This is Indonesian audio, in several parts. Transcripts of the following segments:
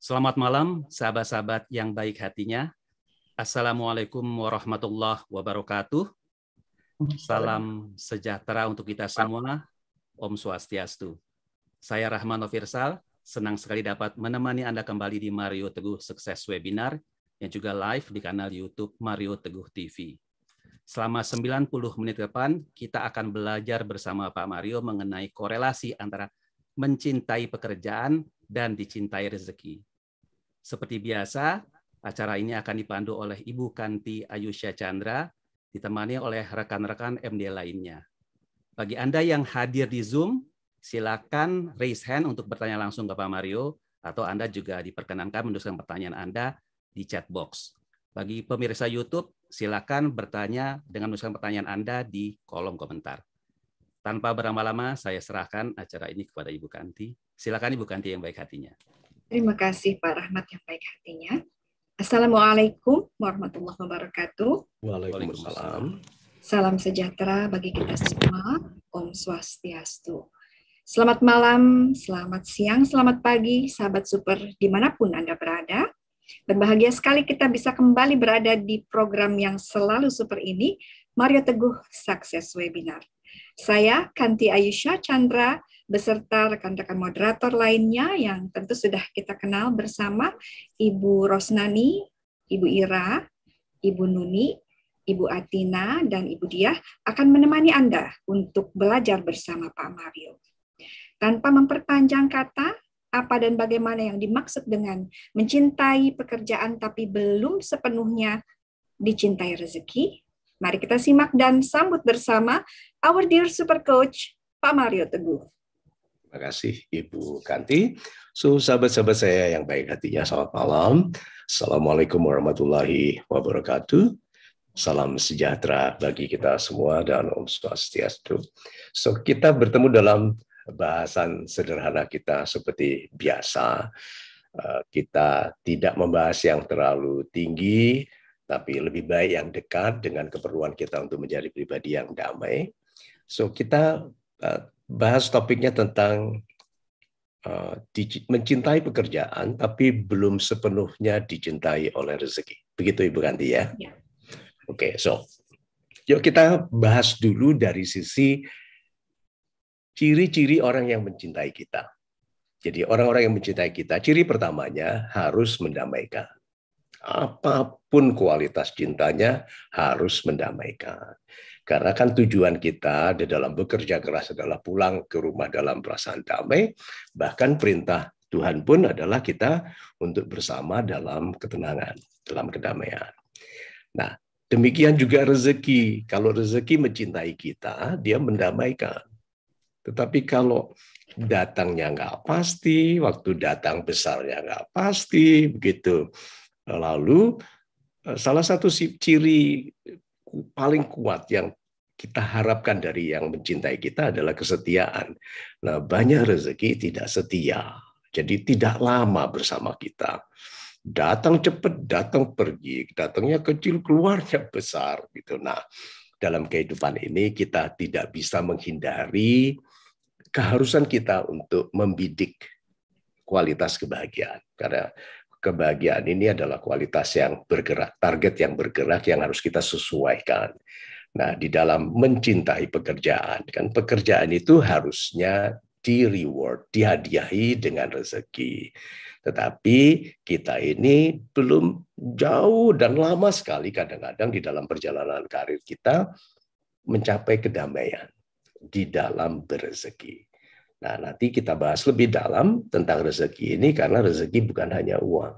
Selamat malam, sahabat-sahabat yang baik hatinya. Assalamualaikum warahmatullahi wabarakatuh. Salam sejahtera untuk kita semua. Om Swastiastu. Saya Rahman Ofirsal, senang sekali dapat menemani Anda kembali di Mario Teguh Sukses Webinar yang juga live di kanal YouTube Mario Teguh TV. Selama 90 menit ke depan, kita akan belajar bersama Pak Mario mengenai korelasi antara mencintai pekerjaan dan dicintai rezeki. Seperti biasa, acara ini akan dipandu oleh Ibu Kanti Ayusya Chandra, ditemani oleh rekan-rekan MD lainnya. Bagi Anda yang hadir di Zoom, silakan raise hand untuk bertanya langsung ke Pak Mario, atau Anda juga diperkenankan menuliskan pertanyaan Anda di chat box. Bagi pemirsa YouTube, silakan bertanya dengan menuliskan pertanyaan Anda di kolom komentar. Tanpa berlama-lama, saya serahkan acara ini kepada Ibu Kanti. Silakan Ibu Kanti yang baik hatinya. Terima kasih Pak Rahmat yang baik hatinya. Assalamualaikum warahmatullahi wabarakatuh. Waalaikumsalam. Salam sejahtera bagi kita semua. Om Swastiastu. Selamat malam, selamat siang, selamat pagi, sahabat super dimanapun Anda berada. Berbahagia sekali kita bisa kembali berada di program yang selalu super ini, Mario Teguh Sukses Webinar. Saya Kanti Ayusha Chandra beserta rekan-rekan moderator lainnya yang tentu sudah kita kenal bersama Ibu Rosnani, Ibu Ira, Ibu Nuni, Ibu Atina, dan Ibu Diah akan menemani Anda untuk belajar bersama Pak Mario. Tanpa memperpanjang kata, apa dan bagaimana yang dimaksud dengan mencintai pekerjaan tapi belum sepenuhnya dicintai rezeki, Mari kita simak dan sambut bersama our dear super coach Pak Mario Teguh. Terima kasih Ibu Kanti. So, sahabat-sahabat saya yang baik hatinya, selamat malam. Assalamualaikum warahmatullahi wabarakatuh. Salam sejahtera bagi kita semua dan Om Swastiastu. So, kita bertemu dalam bahasan sederhana kita seperti biasa. Eh, kita tidak membahas yang terlalu tinggi, tapi lebih baik yang dekat dengan keperluan kita untuk menjadi pribadi yang damai. So kita eh, bahas topiknya tentang eh, mencintai pekerjaan tapi belum sepenuhnya dicintai oleh rezeki. Begitu Ibu Ganti ya? ya. Oke, okay, so yuk kita bahas dulu dari sisi ciri-ciri orang yang mencintai kita. Jadi orang-orang yang mencintai kita, ciri pertamanya harus mendamaikan apapun kualitas cintanya harus mendamaikan. Karena kan tujuan kita di dalam bekerja keras adalah pulang ke rumah dalam perasaan damai, bahkan perintah Tuhan pun adalah kita untuk bersama dalam ketenangan, dalam kedamaian. Nah, demikian juga rezeki. Kalau rezeki mencintai kita, dia mendamaikan. Tetapi kalau datangnya nggak pasti, waktu datang besarnya nggak pasti, begitu Lalu eh, salah satu ciri paling kuat yang kita harapkan dari yang mencintai kita adalah kesetiaan. Nah, banyak rezeki tidak setia. Jadi tidak lama bersama kita. Datang cepat, datang pergi, datangnya kecil, keluarnya besar gitu. Nah, dalam kehidupan ini kita tidak bisa menghindari keharusan kita untuk membidik kualitas kebahagiaan. Karena kebahagiaan ini adalah kualitas yang bergerak, target yang bergerak yang harus kita sesuaikan. Nah, di dalam mencintai pekerjaan, kan pekerjaan itu harusnya di reward, dihadiahi dengan rezeki. Tetapi kita ini belum jauh dan lama sekali kadang-kadang di dalam perjalanan karir kita mencapai kedamaian di dalam rezeki. Nah, nanti kita bahas lebih dalam tentang rezeki ini karena rezeki bukan hanya uang.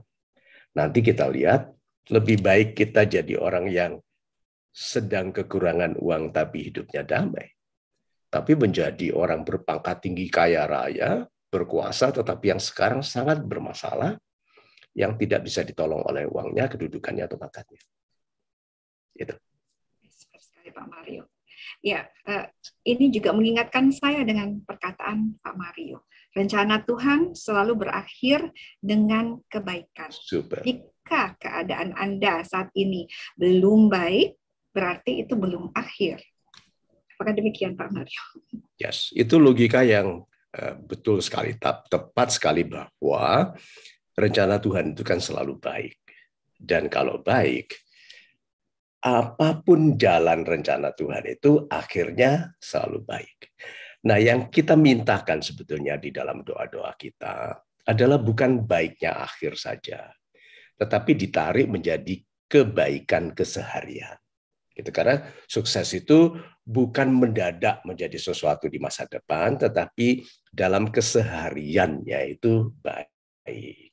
Nanti kita lihat lebih baik kita jadi orang yang sedang kekurangan uang tapi hidupnya damai. Tapi menjadi orang berpangkat tinggi kaya raya, berkuasa tetapi yang sekarang sangat bermasalah yang tidak bisa ditolong oleh uangnya, kedudukannya atau pangkatnya. Itu. Pak Mario. Ya, uh, ini juga mengingatkan saya dengan perkataan Pak Mario. Rencana Tuhan selalu berakhir dengan kebaikan. Super. Jika keadaan Anda saat ini belum baik, berarti itu belum akhir. Apakah demikian Pak Mario? Yes, itu logika yang eh, betul sekali, tepat sekali bahwa rencana Tuhan itu kan selalu baik. Dan kalau baik, apapun jalan rencana Tuhan itu akhirnya selalu baik. Nah, yang kita mintakan sebetulnya di dalam doa-doa kita adalah bukan baiknya akhir saja, tetapi ditarik menjadi kebaikan keseharian. Gitu karena sukses itu bukan mendadak menjadi sesuatu di masa depan, tetapi dalam keseharian yaitu baik.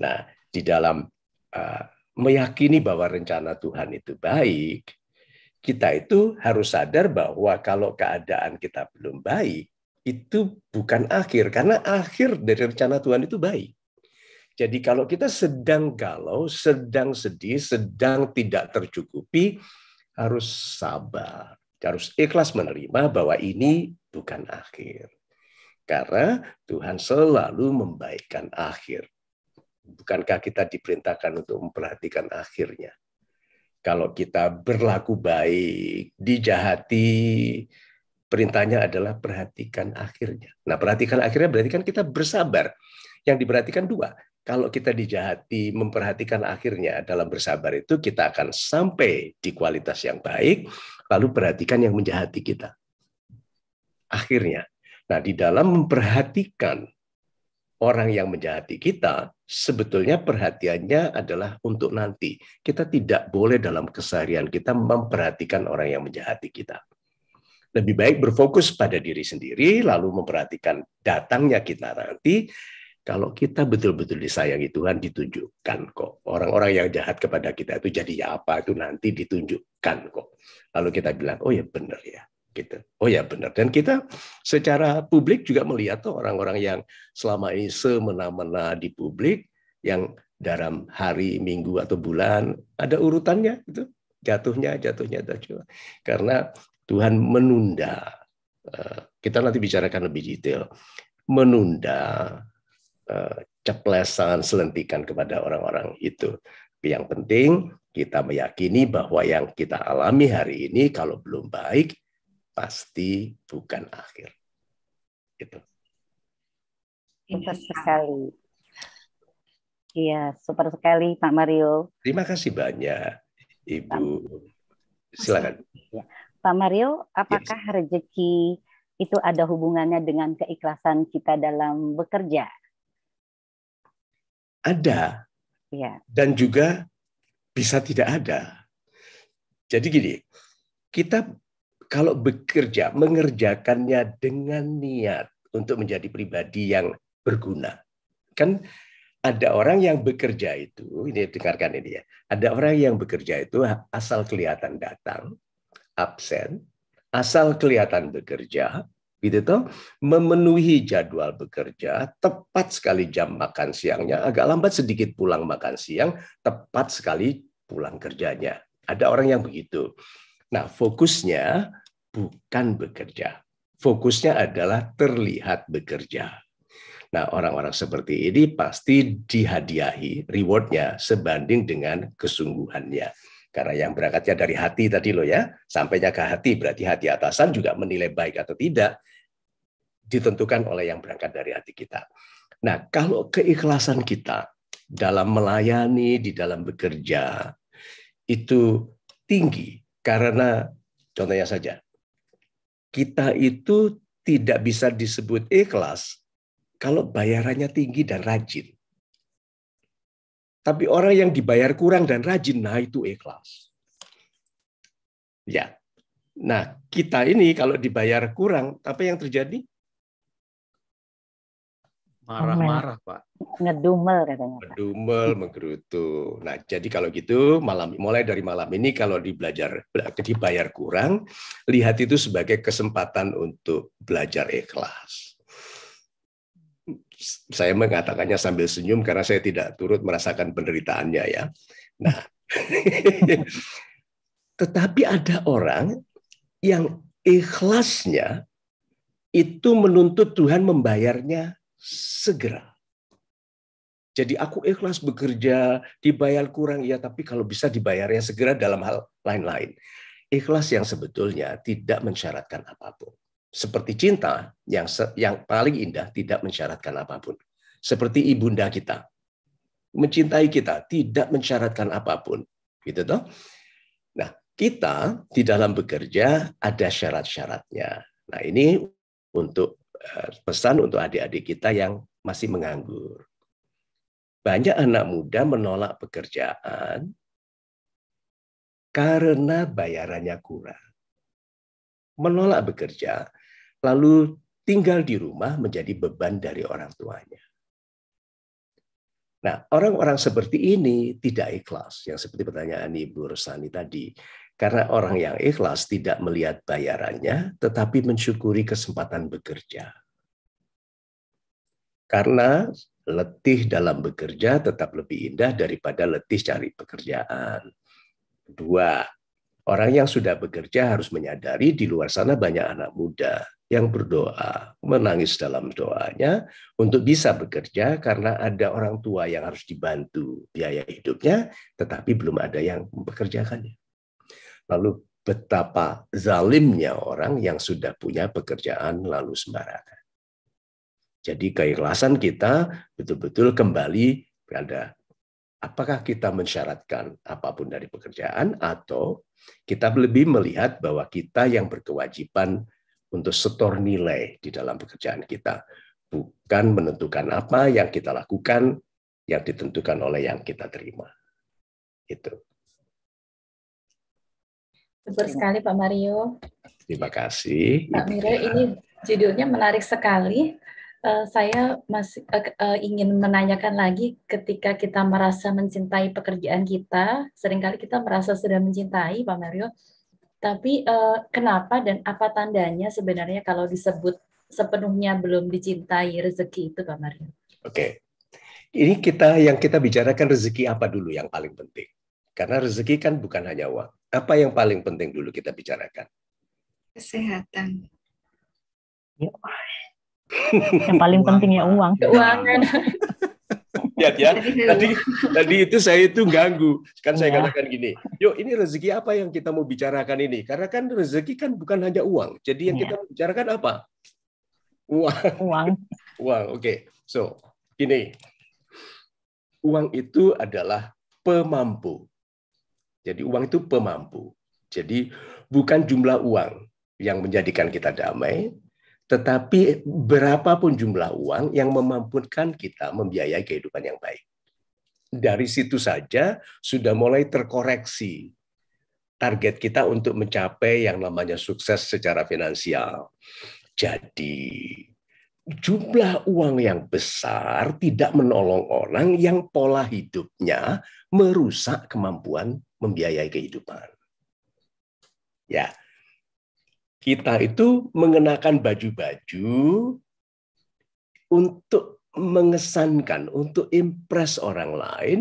Nah, di dalam uh, meyakini bahwa rencana Tuhan itu baik, kita itu harus sadar bahwa kalau keadaan kita belum baik, itu bukan akhir, karena akhir dari rencana Tuhan itu baik. Jadi kalau kita sedang galau, sedang sedih, sedang tidak tercukupi, harus sabar, harus ikhlas menerima bahwa ini bukan akhir. Karena Tuhan selalu membaikkan akhir bukankah kita diperintahkan untuk memperhatikan akhirnya? Kalau kita berlaku baik, dijahati, perintahnya adalah perhatikan akhirnya. Nah, perhatikan akhirnya berarti kan kita bersabar. Yang diperhatikan dua. Kalau kita dijahati, memperhatikan akhirnya dalam bersabar itu kita akan sampai di kualitas yang baik, lalu perhatikan yang menjahati kita. Akhirnya. Nah, di dalam memperhatikan orang yang menjahati kita sebetulnya perhatiannya adalah untuk nanti. Kita tidak boleh dalam keseharian kita memperhatikan orang yang menjahati kita. Lebih baik berfokus pada diri sendiri, lalu memperhatikan datangnya kita nanti. Kalau kita betul-betul disayangi Tuhan, ditunjukkan kok. Orang-orang yang jahat kepada kita itu jadi apa, itu nanti ditunjukkan kok. Lalu kita bilang, oh ya benar ya, gitu. Oh ya benar. Dan kita secara publik juga melihat tuh orang-orang yang selama ini semena-mena di publik yang dalam hari, minggu atau bulan ada urutannya itu Jatuhnya, jatuhnya, jatuhnya. Karena Tuhan menunda. Eh, kita nanti bicarakan lebih detail. Menunda eh, ceplesan, selentikan kepada orang-orang itu. Yang penting kita meyakini bahwa yang kita alami hari ini kalau belum baik pasti bukan akhir. Itu. Super sekali. Iya, super sekali Pak Mario. Terima kasih banyak, Ibu. Silakan. Pak Mario, apakah yes. rezeki itu ada hubungannya dengan keikhlasan kita dalam bekerja? Ada. Ya. Dan juga bisa tidak ada. Jadi gini, kita kalau bekerja, mengerjakannya dengan niat untuk menjadi pribadi yang berguna. Kan ada orang yang bekerja itu, ini dengarkan ini ya, ada orang yang bekerja itu asal kelihatan datang, absen, asal kelihatan bekerja, gitu toh, memenuhi jadwal bekerja, tepat sekali jam makan siangnya, agak lambat sedikit pulang makan siang, tepat sekali pulang kerjanya. Ada orang yang begitu. Nah, fokusnya bukan bekerja. Fokusnya adalah terlihat bekerja. Nah, orang-orang seperti ini pasti dihadiahi rewardnya sebanding dengan kesungguhannya. Karena yang berangkatnya dari hati tadi loh ya, sampainya ke hati, berarti hati atasan juga menilai baik atau tidak, ditentukan oleh yang berangkat dari hati kita. Nah, kalau keikhlasan kita dalam melayani, di dalam bekerja, itu tinggi. Karena, contohnya saja, kita itu tidak bisa disebut ikhlas kalau bayarannya tinggi dan rajin. Tapi orang yang dibayar kurang dan rajin, nah itu ikhlas. Ya. Nah, kita ini kalau dibayar kurang, apa yang terjadi? Marah-marah, Pak. Ngedumel katanya. Ngedumel, menggerutu. Nah, jadi kalau gitu malam mulai dari malam ini kalau dibelajar dibayar kurang, lihat itu sebagai kesempatan untuk belajar ikhlas. Saya mengatakannya sambil senyum karena saya tidak turut merasakan penderitaannya ya. Nah, tetapi ada orang yang ikhlasnya itu menuntut Tuhan membayarnya segera. Jadi aku ikhlas bekerja, dibayar kurang ya, tapi kalau bisa dibayarnya segera dalam hal lain-lain. Ikhlas yang sebetulnya tidak mensyaratkan apapun. Seperti cinta yang yang paling indah tidak mensyaratkan apapun. Seperti ibunda kita mencintai kita tidak mensyaratkan apapun, gitu toh. Nah, kita di dalam bekerja ada syarat-syaratnya. Nah, ini untuk Eh, pesan untuk adik-adik kita yang masih menganggur. Banyak anak muda menolak pekerjaan karena bayarannya kurang. Menolak bekerja, lalu tinggal di rumah menjadi beban dari orang tuanya. Nah, orang-orang seperti ini tidak ikhlas. Yang seperti pertanyaan Ibu Rosani tadi, karena orang yang ikhlas tidak melihat bayarannya, tetapi mensyukuri kesempatan bekerja. Karena letih dalam bekerja tetap lebih indah daripada letih cari pekerjaan. Dua, orang yang sudah bekerja harus menyadari di luar sana banyak anak muda yang berdoa, menangis dalam doanya untuk bisa bekerja karena ada orang tua yang harus dibantu biaya hidupnya, tetapi belum ada yang mempekerjakannya. Lalu betapa zalimnya orang yang sudah punya pekerjaan lalu sembarangan. Jadi keikhlasan kita betul-betul kembali pada apakah kita mensyaratkan apapun dari pekerjaan atau kita lebih melihat bahwa kita yang berkewajiban untuk setor nilai di dalam pekerjaan kita, bukan menentukan apa yang kita lakukan yang ditentukan oleh yang kita terima. Itu. Betul sekali Pak Mario. Terima kasih. Pak iya. Mario, ini judulnya menarik sekali. Uh, saya masih uh, uh, ingin menanyakan lagi ketika kita merasa mencintai pekerjaan kita, seringkali kita merasa sudah mencintai Pak Mario, tapi uh, kenapa dan apa tandanya sebenarnya kalau disebut sepenuhnya belum dicintai rezeki itu Pak Mario? Oke, okay. ini kita yang kita bicarakan rezeki apa dulu yang paling penting, karena rezeki kan bukan hanya uang apa yang paling penting dulu kita bicarakan? Kesehatan. Ya. yang paling uang. penting ya uang. Keuangan. Lihat ya, tadi tadi itu saya itu ganggu. Kan saya iya. katakan gini, yuk ini rezeki apa yang kita mau bicarakan ini? Karena kan rezeki kan bukan hanya uang. Jadi yang ya. kita bicarakan apa? Uang. Uang. uang. Oke. Okay. So, gini. Uang itu adalah pemampu jadi uang itu pemampu. Jadi bukan jumlah uang yang menjadikan kita damai, tetapi berapapun jumlah uang yang memampukan kita membiayai kehidupan yang baik. Dari situ saja sudah mulai terkoreksi target kita untuk mencapai yang namanya sukses secara finansial. Jadi jumlah uang yang besar tidak menolong orang yang pola hidupnya merusak kemampuan membiayai kehidupan. Ya, kita itu mengenakan baju-baju untuk mengesankan, untuk impress orang lain,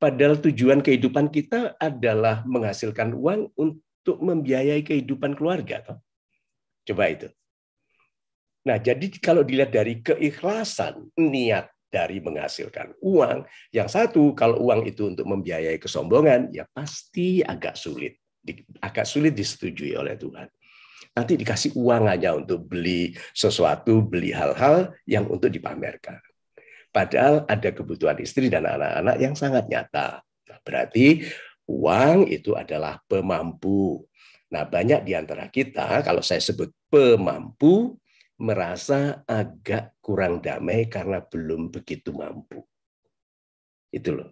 padahal tujuan kehidupan kita adalah menghasilkan uang untuk membiayai kehidupan keluarga. Coba itu. Nah, jadi kalau dilihat dari keikhlasan, niat dari menghasilkan uang. Yang satu, kalau uang itu untuk membiayai kesombongan, ya pasti agak sulit. Agak sulit disetujui oleh Tuhan. Nanti dikasih uang aja untuk beli sesuatu, beli hal-hal yang untuk dipamerkan. Padahal ada kebutuhan istri dan anak-anak yang sangat nyata. Nah, berarti uang itu adalah pemampu. Nah, banyak di antara kita, kalau saya sebut pemampu, merasa agak kurang damai karena belum begitu mampu. Itu loh.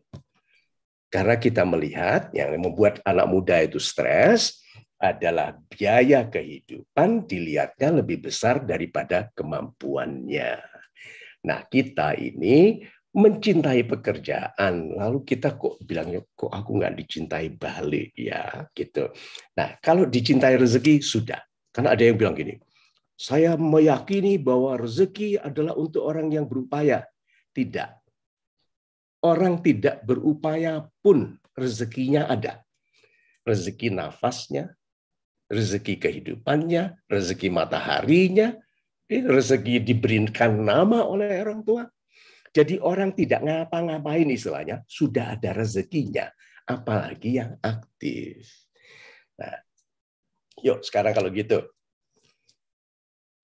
Karena kita melihat yang membuat anak muda itu stres adalah biaya kehidupan dilihatnya lebih besar daripada kemampuannya. Nah, kita ini mencintai pekerjaan, lalu kita kok bilangnya kok aku nggak dicintai balik ya gitu. Nah, kalau dicintai rezeki sudah, karena ada yang bilang gini, saya meyakini bahwa rezeki adalah untuk orang yang berupaya. Tidak. Orang tidak berupaya pun rezekinya ada. Rezeki nafasnya, rezeki kehidupannya, rezeki mataharinya, eh, rezeki diberikan nama oleh orang tua. Jadi orang tidak ngapa-ngapain istilahnya, sudah ada rezekinya, apalagi yang aktif. Nah, yuk sekarang kalau gitu,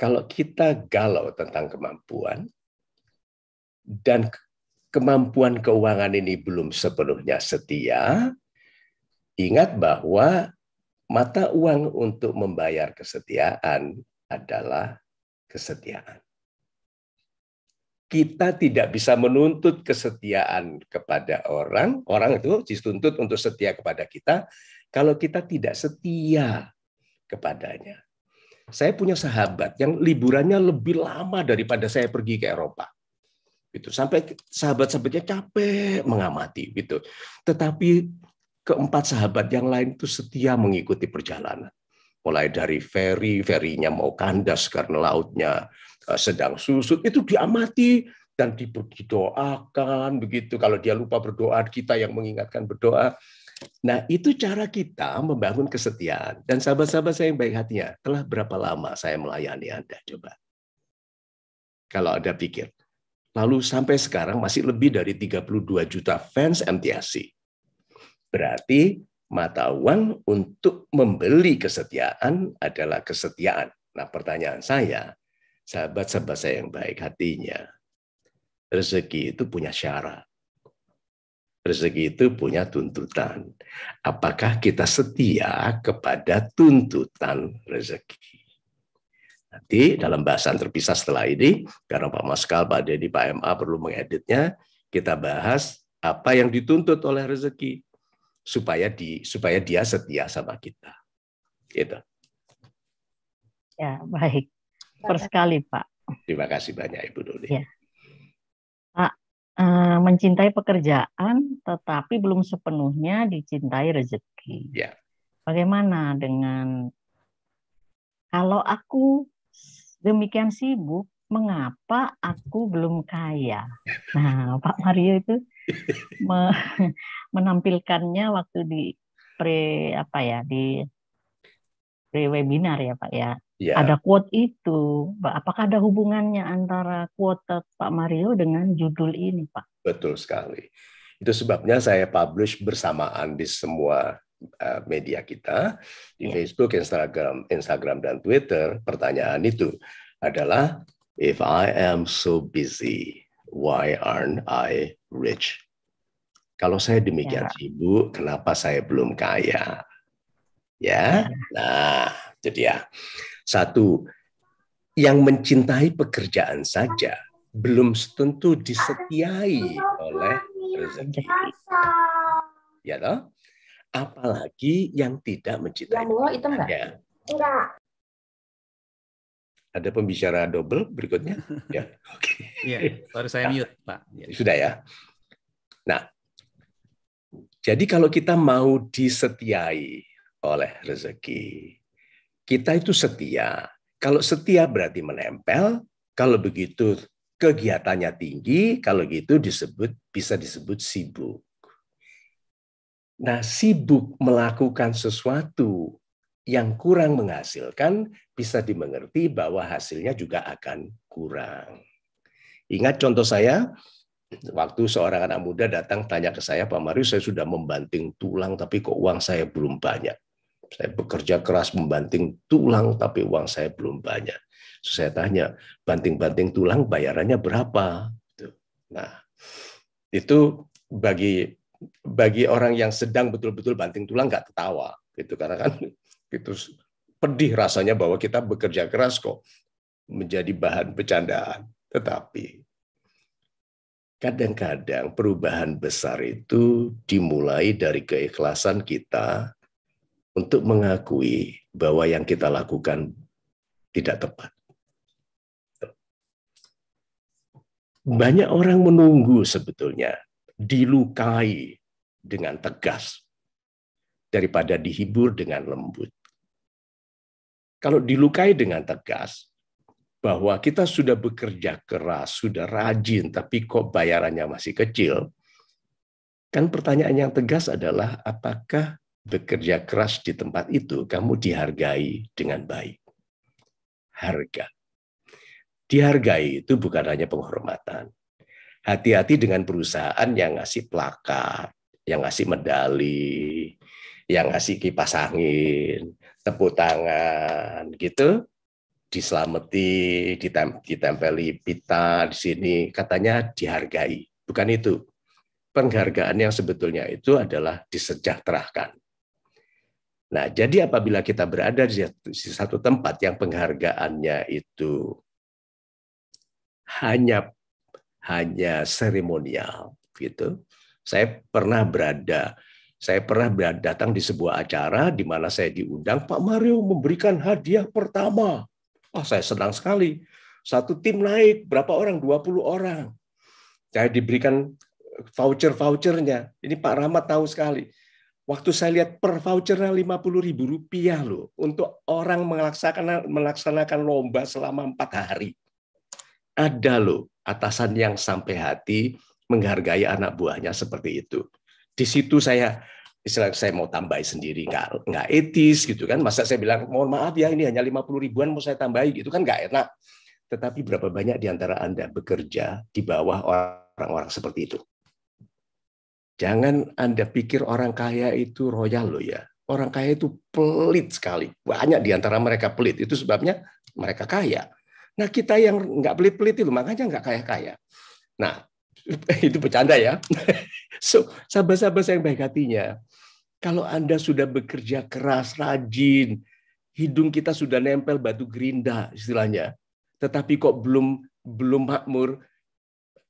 kalau kita galau tentang kemampuan dan kemampuan keuangan ini belum sepenuhnya setia, ingat bahwa mata uang untuk membayar kesetiaan adalah kesetiaan. Kita tidak bisa menuntut kesetiaan kepada orang, orang itu dituntut untuk setia kepada kita kalau kita tidak setia kepadanya saya punya sahabat yang liburannya lebih lama daripada saya pergi ke Eropa. Gitu. Sampai sahabat-sahabatnya capek mengamati gitu. Tetapi keempat sahabat yang lain itu setia mengikuti perjalanan. Mulai dari ferry, ferinya mau kandas karena lautnya eh, sedang susut, itu diamati dan doakan begitu. Kalau dia lupa berdoa, kita yang mengingatkan berdoa. Nah, itu cara kita membangun kesetiaan. Dan sahabat-sahabat saya yang baik hatinya, telah berapa lama saya melayani Anda? Coba. Kalau ada pikir. Lalu sampai sekarang masih lebih dari 32 juta fans MTSC. Berarti mata uang untuk membeli kesetiaan adalah kesetiaan. Nah pertanyaan saya, sahabat-sahabat saya yang baik hatinya, rezeki itu punya syarat. Rezeki itu punya tuntutan. Apakah kita setia kepada tuntutan rezeki? Nanti dalam bahasan terpisah setelah ini, karena Pak Maskal, Pak Deddy, Pak MA perlu mengeditnya, kita bahas apa yang dituntut oleh rezeki supaya di supaya dia setia sama kita. Gitu. Ya, baik. Per Pak. Terima kasih banyak Ibu Doni. Ya. Pak, Eh, mencintai pekerjaan tetapi belum sepenuhnya dicintai rezeki. Ya. Bagaimana dengan kalau aku demikian sibuk, mengapa aku belum kaya? Nah, Pak Mario itu menampilkannya waktu di pre apa ya di pre webinar ya Pak ya Yeah. Ada quote itu. Apakah ada hubungannya antara quote Pak Mario dengan judul ini, Pak? Betul sekali. Itu sebabnya saya publish bersamaan di semua eh, media kita di yeah. Facebook, Instagram, Instagram dan Twitter. Pertanyaan itu adalah if I am so busy, why aren't I rich? Kalau saya demikian yeah. sibuk, kenapa saya belum kaya? Ya. ya. Nah, jadi dia. Satu, yang mencintai pekerjaan saja belum tentu disetiai oleh rezeki. Ya toh? Apalagi yang tidak mencintai pekerjaannya. Ada pembicara double berikutnya? Ya, oke. Okay. Iya, baru saya nah, mute, Pak. Ya. Sudah ya. Nah, jadi kalau kita mau disetiai oleh rezeki, kita itu setia. Kalau setia berarti menempel, kalau begitu kegiatannya tinggi, kalau gitu disebut bisa disebut sibuk. Nah, sibuk melakukan sesuatu yang kurang menghasilkan bisa dimengerti bahwa hasilnya juga akan kurang. Ingat contoh saya, waktu seorang anak muda datang tanya ke saya, Pak Marius, saya sudah membanting tulang tapi kok uang saya belum banyak. Saya bekerja keras membanting tulang, tapi uang saya belum banyak. So, saya tanya, banting-banting tulang bayarannya berapa? Gitu. Nah, itu bagi bagi orang yang sedang betul-betul banting tulang nggak ketawa gitu karena kan itu pedih rasanya bahwa kita bekerja keras kok menjadi bahan bercandaan tetapi kadang-kadang perubahan besar itu dimulai dari keikhlasan kita untuk mengakui bahwa yang kita lakukan tidak tepat. Banyak orang menunggu sebetulnya dilukai dengan tegas daripada dihibur dengan lembut. Kalau dilukai dengan tegas, bahwa kita sudah bekerja keras, sudah rajin, tapi kok bayarannya masih kecil, kan pertanyaan yang tegas adalah apakah bekerja keras di tempat itu, kamu dihargai dengan baik. Harga. Dihargai itu bukan hanya penghormatan. Hati-hati dengan perusahaan yang ngasih plakat, yang ngasih medali, yang ngasih kipas angin, tepuk tangan, gitu. Diselamati, ditempeli pita di sini, katanya dihargai. Bukan itu. Penghargaan yang sebetulnya itu adalah disejahterakan Nah, jadi apabila kita berada di satu tempat yang penghargaannya itu hanya hanya seremonial gitu. Saya pernah berada saya pernah datang di sebuah acara di mana saya diundang Pak Mario memberikan hadiah pertama. oh saya senang sekali. Satu tim naik, berapa orang? 20 orang. Saya diberikan voucher-vouchernya. Ini Pak Rahmat tahu sekali. Waktu saya lihat per vouchernya ribu rupiah loh untuk orang melaksanakan melaksanakan lomba selama empat hari. Ada loh atasan yang sampai hati menghargai anak buahnya seperti itu. Di situ saya istilah saya mau tambahi sendiri nggak nggak etis gitu kan masa saya bilang mohon maaf ya ini hanya lima puluh ribuan mau saya tambahi gitu kan nggak enak tetapi berapa banyak di antara anda bekerja di bawah orang-orang seperti itu Jangan Anda pikir orang kaya itu royal loh ya. Orang kaya itu pelit sekali. Banyak di antara mereka pelit. Itu sebabnya mereka kaya. Nah kita yang nggak pelit-pelit itu makanya nggak kaya-kaya. Nah itu bercanda ya. So sahabat-sahabat saya yang baik hatinya, kalau Anda sudah bekerja keras, rajin, hidung kita sudah nempel batu gerinda istilahnya, tetapi kok belum belum makmur,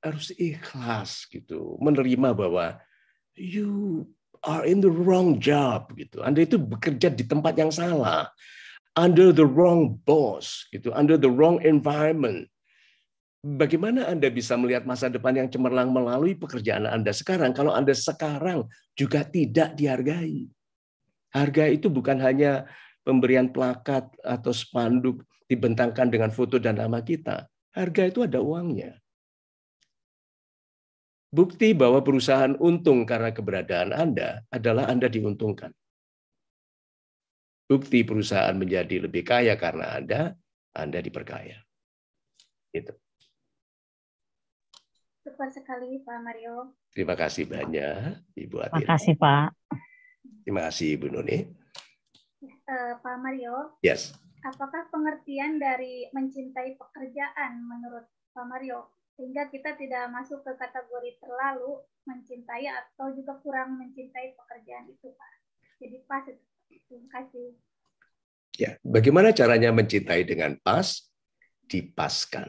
harus ikhlas gitu, menerima bahwa you are in the wrong job gitu. Anda itu bekerja di tempat yang salah. Under the wrong boss gitu, under the wrong environment. Bagaimana Anda bisa melihat masa depan yang cemerlang melalui pekerjaan Anda sekarang kalau Anda sekarang juga tidak dihargai? Harga itu bukan hanya pemberian plakat atau spanduk dibentangkan dengan foto dan nama kita. Harga itu ada uangnya. Bukti bahwa perusahaan untung karena keberadaan Anda adalah Anda diuntungkan. Bukti perusahaan menjadi lebih kaya karena Anda, Anda diperkaya. Itu. Terima sekali Pak Mario. Terima kasih banyak Ibu Atir. Terima kasih Pak. Terima kasih Ibu Nuni. Uh, Pak Mario. Yes. Apakah pengertian dari mencintai pekerjaan menurut Pak Mario sehingga kita tidak masuk ke kategori terlalu mencintai atau juga kurang mencintai pekerjaan itu Pak. Jadi pas itu. Terima kasih. Ya, bagaimana caranya mencintai dengan pas? Dipaskan.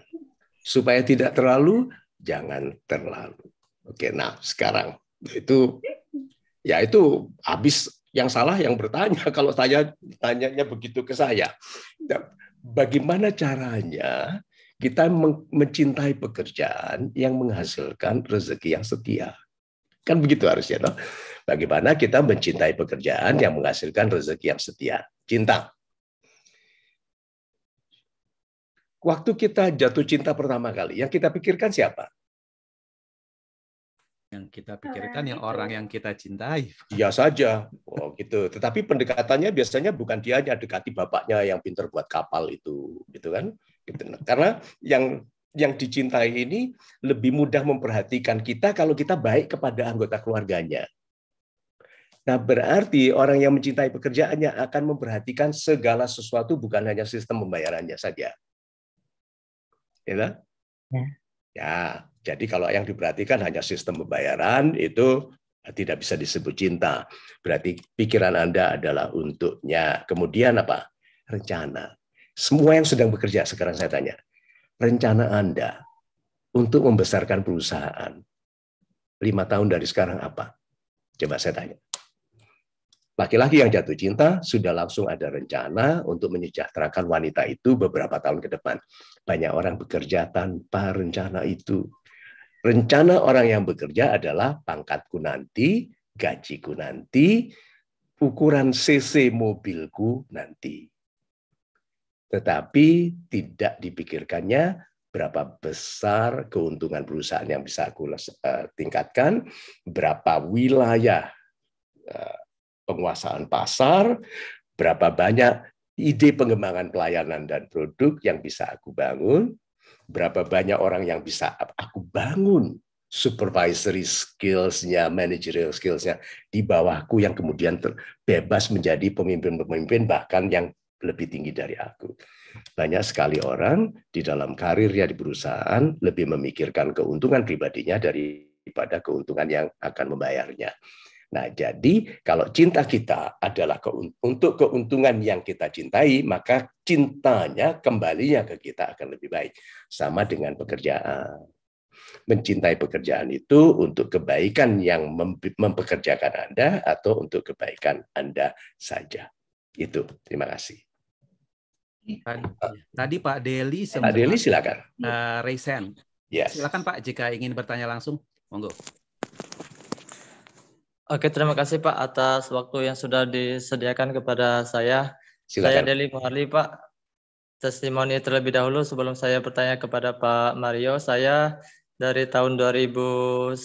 Supaya tidak terlalu, jangan terlalu. Oke, nah sekarang itu ya itu habis yang salah yang bertanya kalau saya tanyanya begitu ke saya. Nah, bagaimana caranya kita mencintai pekerjaan yang menghasilkan rezeki yang setia. Kan begitu harusnya. Toh? Bagaimana kita mencintai pekerjaan yang menghasilkan rezeki yang setia. Cinta. Waktu kita jatuh cinta pertama kali, yang kita pikirkan siapa? yang kita pikirkan yang orang yang kita cintai. Iya saja, oh, gitu. Tetapi pendekatannya biasanya bukan dia yang dekati bapaknya yang pinter buat kapal itu, gitu kan? Gitu. Karena yang yang dicintai ini lebih mudah memperhatikan kita kalau kita baik kepada anggota keluarganya. Nah, berarti orang yang mencintai pekerjaannya akan memperhatikan segala sesuatu bukan hanya sistem pembayarannya saja. Ya. Kan? Ya. ya, jadi kalau yang diperhatikan hanya sistem pembayaran itu tidak bisa disebut cinta. Berarti pikiran Anda adalah untuknya. Kemudian apa? Rencana. Semua yang sedang bekerja sekarang saya tanya, rencana Anda untuk membesarkan perusahaan lima tahun dari sekarang apa? Coba saya tanya. Laki-laki yang jatuh cinta sudah langsung ada rencana untuk menyejahterakan wanita itu beberapa tahun ke depan. Banyak orang bekerja tanpa rencana itu. Rencana orang yang bekerja adalah pangkatku nanti, gajiku nanti, ukuran CC mobilku nanti tetapi tidak dipikirkannya berapa besar keuntungan perusahaan yang bisa aku eh, tingkatkan, berapa wilayah eh, penguasaan pasar, berapa banyak ide pengembangan pelayanan dan produk yang bisa aku bangun, berapa banyak orang yang bisa aku bangun supervisory skills-nya, managerial skills-nya di bawahku yang kemudian bebas menjadi pemimpin-pemimpin bahkan yang lebih tinggi dari aku. Banyak sekali orang di dalam karirnya di perusahaan lebih memikirkan keuntungan pribadinya daripada keuntungan yang akan membayarnya. Nah, jadi kalau cinta kita adalah untuk keuntungan yang kita cintai, maka cintanya kembalinya ke kita akan lebih baik. Sama dengan pekerjaan. Mencintai pekerjaan itu untuk kebaikan yang mempekerjakan Anda atau untuk kebaikan Anda saja. Itu. Terima kasih. Tadi Pak Deli Pak Deli silakan. Uh, Yes. Silakan Pak jika ingin bertanya langsung. Monggo. Oke, terima kasih Pak atas waktu yang sudah disediakan kepada saya. Silakan. Saya Deli Muharli Pak. Testimoni terlebih dahulu sebelum saya bertanya kepada Pak Mario, saya dari tahun 2011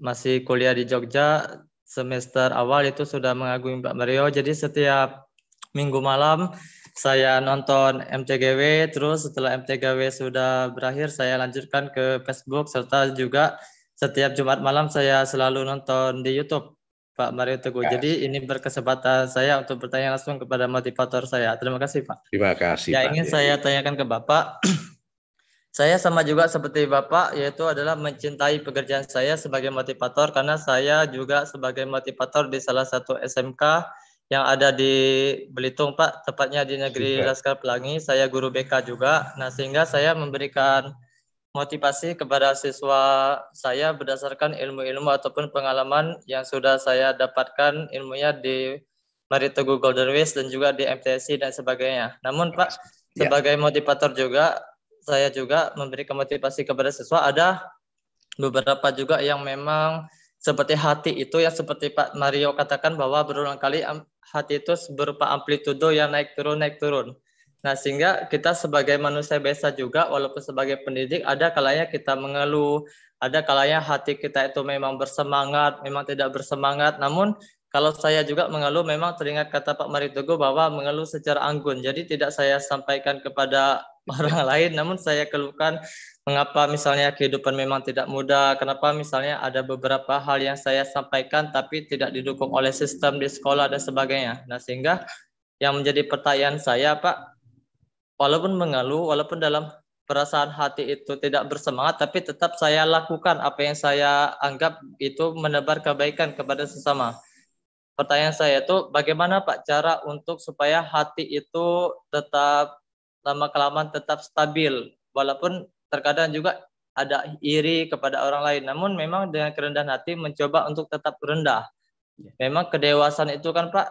masih kuliah di Jogja, semester awal itu sudah mengagumi Pak Mario. Jadi setiap minggu malam saya nonton MTGW terus setelah MTGW sudah berakhir saya lanjutkan ke Facebook serta juga setiap Jumat malam saya selalu nonton di YouTube Pak Mario Teguh. Jadi ini berkesempatan saya untuk bertanya langsung kepada motivator saya. Terima kasih Pak. Terima kasih. Yang ingin saya tanyakan ke Bapak, saya sama juga seperti Bapak yaitu adalah mencintai pekerjaan saya sebagai motivator karena saya juga sebagai motivator di salah satu SMK yang ada di Belitung Pak, tepatnya di negeri Sika. Laskar Pelangi. Saya guru BK juga. Nah, sehingga saya memberikan motivasi kepada siswa saya berdasarkan ilmu-ilmu ataupun pengalaman yang sudah saya dapatkan ilmunya di Maritogu Golden Ways dan juga di MTSI dan sebagainya. Namun Pak, ya. sebagai motivator juga, saya juga memberikan motivasi kepada siswa. Ada beberapa juga yang memang seperti hati itu yang seperti Pak Mario katakan bahwa berulang kali hati itu berupa amplitudo yang naik turun naik turun. Nah, sehingga kita sebagai manusia biasa juga walaupun sebagai pendidik ada kalanya kita mengeluh, ada kalanya hati kita itu memang bersemangat, memang tidak bersemangat. Namun kalau saya juga mengeluh memang teringat kata Pak Maritogo bahwa mengeluh secara anggun. Jadi tidak saya sampaikan kepada orang lain namun saya keluhkan mengapa misalnya kehidupan memang tidak mudah kenapa misalnya ada beberapa hal yang saya sampaikan tapi tidak didukung oleh sistem di sekolah dan sebagainya nah sehingga yang menjadi pertanyaan saya Pak walaupun mengeluh walaupun dalam perasaan hati itu tidak bersemangat tapi tetap saya lakukan apa yang saya anggap itu menebar kebaikan kepada sesama pertanyaan saya itu bagaimana Pak cara untuk supaya hati itu tetap lama kelamaan tetap stabil walaupun terkadang juga ada iri kepada orang lain namun memang dengan kerendahan hati mencoba untuk tetap rendah ya. memang kedewasaan itu kan Pak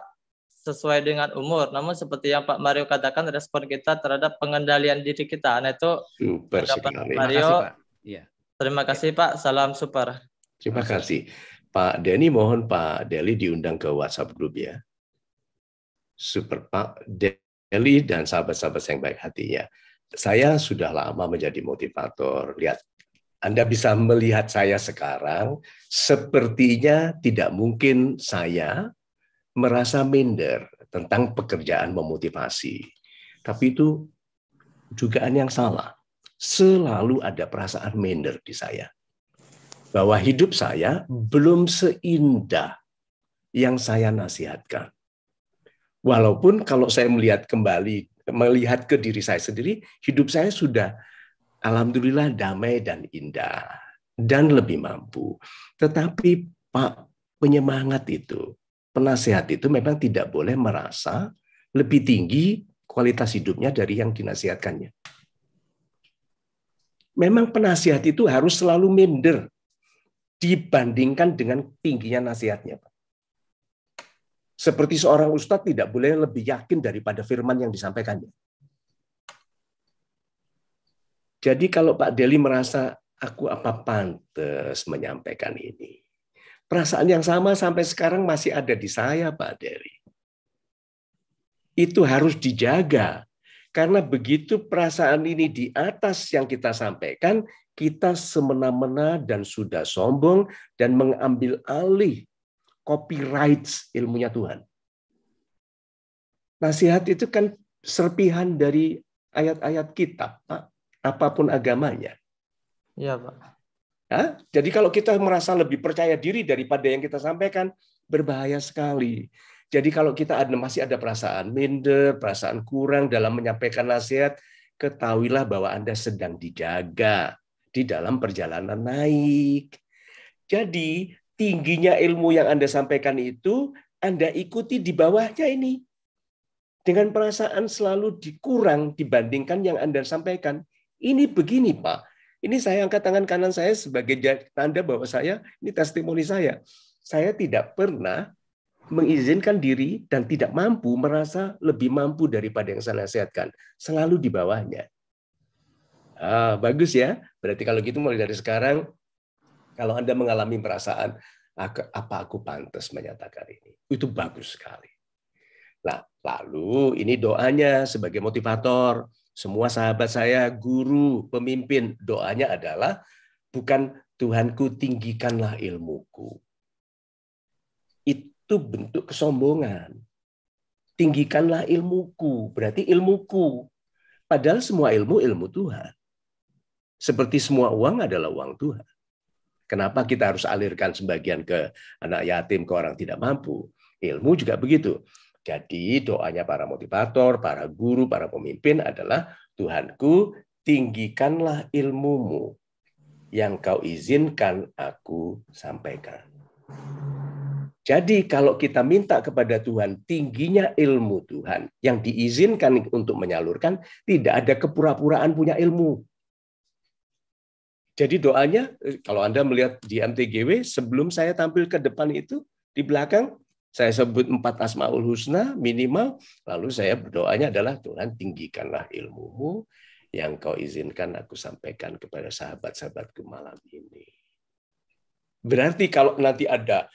sesuai dengan umur namun seperti yang Pak Mario katakan respon kita terhadap pengendalian diri kita nah itu super Mario terima kasih, Pak. Ya. terima kasih Pak salam super terima kasih Pak Denny mohon Pak Deli diundang ke WhatsApp grup ya super Pak Denny Eli dan sahabat-sahabat yang baik hatinya. Saya sudah lama menjadi motivator. Lihat, Anda bisa melihat saya sekarang, sepertinya tidak mungkin saya merasa minder tentang pekerjaan memotivasi. Tapi itu dugaan yang salah. Selalu ada perasaan minder di saya. Bahwa hidup saya belum seindah yang saya nasihatkan. Walaupun kalau saya melihat kembali, melihat ke diri saya sendiri, hidup saya sudah alhamdulillah damai dan indah dan lebih mampu. Tetapi Pak penyemangat itu, penasehat itu memang tidak boleh merasa lebih tinggi kualitas hidupnya dari yang dinasihatkannya. Memang penasihat itu harus selalu minder dibandingkan dengan tingginya nasihatnya. Pak. Seperti seorang ustadz tidak boleh lebih yakin daripada firman yang disampaikannya. Jadi kalau Pak Deli merasa aku apa pantas menyampaikan ini. Perasaan yang sama sampai sekarang masih ada di saya, Pak Deli. Itu harus dijaga. Karena begitu perasaan ini di atas yang kita sampaikan, kita semena-mena dan sudah sombong dan mengambil alih copyrights ilmunya Tuhan. Nasihat itu kan serpihan dari ayat-ayat kitab, Pak. Apapun agamanya. Iya, Pak. Hah? Jadi kalau kita merasa lebih percaya diri daripada yang kita sampaikan, berbahaya sekali. Jadi kalau kita ada, masih ada perasaan minder, perasaan kurang dalam menyampaikan nasihat, ketahuilah bahwa Anda sedang dijaga di dalam perjalanan naik. Jadi tingginya ilmu yang Anda sampaikan itu Anda ikuti di bawahnya ini. Dengan perasaan selalu dikurang dibandingkan yang Anda sampaikan. Ini begini, Pak. Ini saya angkat tangan kanan saya sebagai tanda bahwa saya, ini testimoni saya. Saya tidak pernah mengizinkan diri dan tidak mampu merasa lebih mampu daripada yang saya nasihatkan. Selalu di bawahnya. Ah, bagus ya. Berarti kalau gitu mulai dari sekarang kalau Anda mengalami perasaan, apa aku pantas menyatakan ini? Itu bagus sekali. Nah, lalu ini doanya sebagai motivator. Semua sahabat saya, guru, pemimpin, doanya adalah bukan Tuhanku tinggikanlah ilmuku. Itu bentuk kesombongan. Tinggikanlah ilmuku, berarti ilmuku. Padahal semua ilmu ilmu Tuhan. Seperti semua uang adalah uang Tuhan. Kenapa kita harus alirkan sebagian ke anak yatim, ke orang tidak mampu? Ilmu juga begitu. Jadi doanya para motivator, para guru, para pemimpin adalah Tuhanku tinggikanlah ilmumu yang kau izinkan aku sampaikan. Jadi kalau kita minta kepada Tuhan tingginya ilmu Tuhan yang diizinkan untuk menyalurkan, tidak ada kepura-puraan punya ilmu. Jadi doanya, eh, kalau Anda melihat di MTGW, sebelum saya tampil ke depan itu, di belakang saya sebut empat asmaul husna minimal, lalu saya berdoanya adalah Tuhan tinggikanlah ilmumu yang kau izinkan aku sampaikan kepada sahabat-sahabatku malam ini. Berarti kalau nanti ada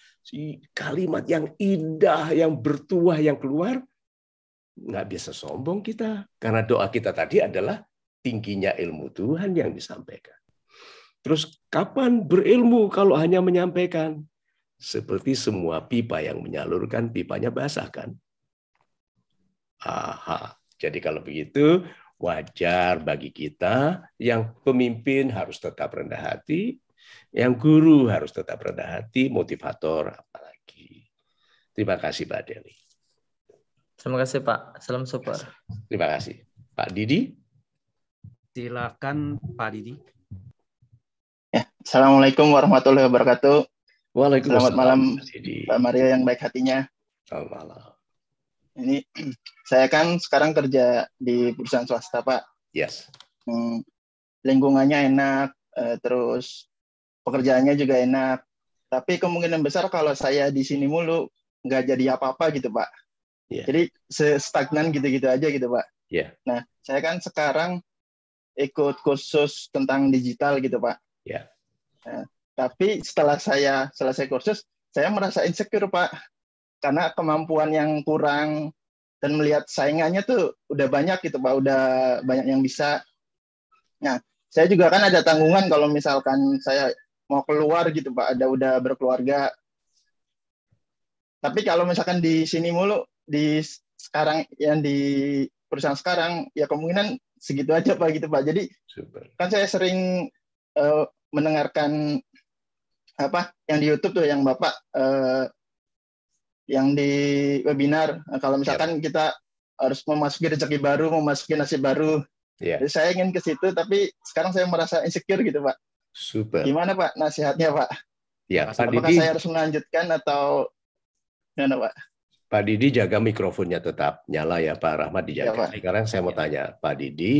kalimat yang indah, yang bertuah yang keluar, nggak bisa sombong kita. Karena doa kita tadi adalah tingginya ilmu Tuhan yang disampaikan. Terus kapan berilmu kalau hanya menyampaikan? Seperti semua pipa yang menyalurkan pipanya basah kan? Aha. Jadi kalau begitu wajar bagi kita yang pemimpin harus tetap rendah hati, yang guru harus tetap rendah hati, motivator apalagi. Terima kasih Pak Deli. Terima kasih Pak. Salam super. Terima kasih. Pak Didi. Silakan Pak Didi. Assalamualaikum warahmatullahi wabarakatuh. Waalaikumsalam. Selamat malam, Pak Mario yang baik hatinya. Selamat Ini saya kan sekarang kerja di perusahaan swasta, Pak. Yes. Hmm, lingkungannya enak, eh, terus pekerjaannya juga enak. Tapi kemungkinan besar kalau saya di sini mulu nggak jadi apa-apa gitu, Pak. Yeah. Jadi stagnan gitu-gitu aja gitu, Pak. Yeah. Nah, saya kan sekarang ikut khusus tentang digital gitu, Pak. Yeah Nah, tapi setelah saya selesai kursus, saya merasa insecure Pak, karena kemampuan yang kurang dan melihat saingannya tuh udah banyak gitu Pak, udah banyak yang bisa. Nah, saya juga kan ada tanggungan kalau misalkan saya mau keluar gitu Pak, ada udah berkeluarga. Tapi kalau misalkan di sini mulu, di sekarang yang di perusahaan sekarang ya kemungkinan segitu aja pak gitu pak jadi Super. kan saya sering uh, mendengarkan apa yang di YouTube tuh yang Bapak eh, yang di webinar nah, kalau misalkan yep. Iya. kita harus memasuki rezeki baru, memasuki nasib baru. Yeah. Jadi saya ingin ke situ tapi sekarang saya merasa insecure gitu, Pak. Super. Gimana, Pak? Nasihatnya, Pak? Ya, Pak Apakah Didi, saya harus melanjutkan atau gimana, Pak? Pak Didi jaga mikrofonnya tetap nyala ya, Pak Rahmat dijaga. Ya, Pak. Sekarang saya mau iya. tanya, Pak Didi,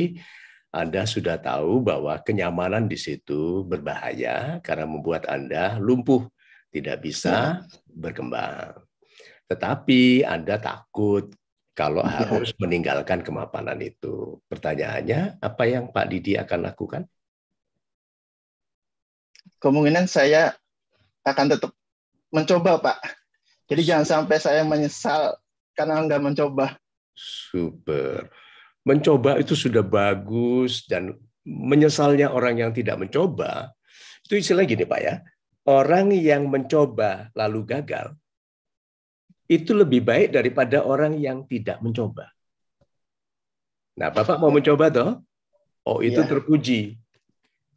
anda sudah tahu bahwa kenyamanan di situ berbahaya karena membuat Anda lumpuh, tidak bisa iya. berkembang. Tetapi Anda takut kalau ya. harus meninggalkan kemapanan itu. Pertanyaannya, apa yang Pak Didi akan lakukan? Kemungkinan saya akan tetap mencoba, Pak. Jadi jangan sampai saya menyesal karena nggak mencoba. Super mencoba itu sudah bagus dan menyesalnya orang yang tidak mencoba itu istilah gini pak ya orang yang mencoba lalu gagal itu lebih baik daripada orang yang tidak mencoba. Nah, Bapak mau mencoba toh? Oh, itu ya. terpuji.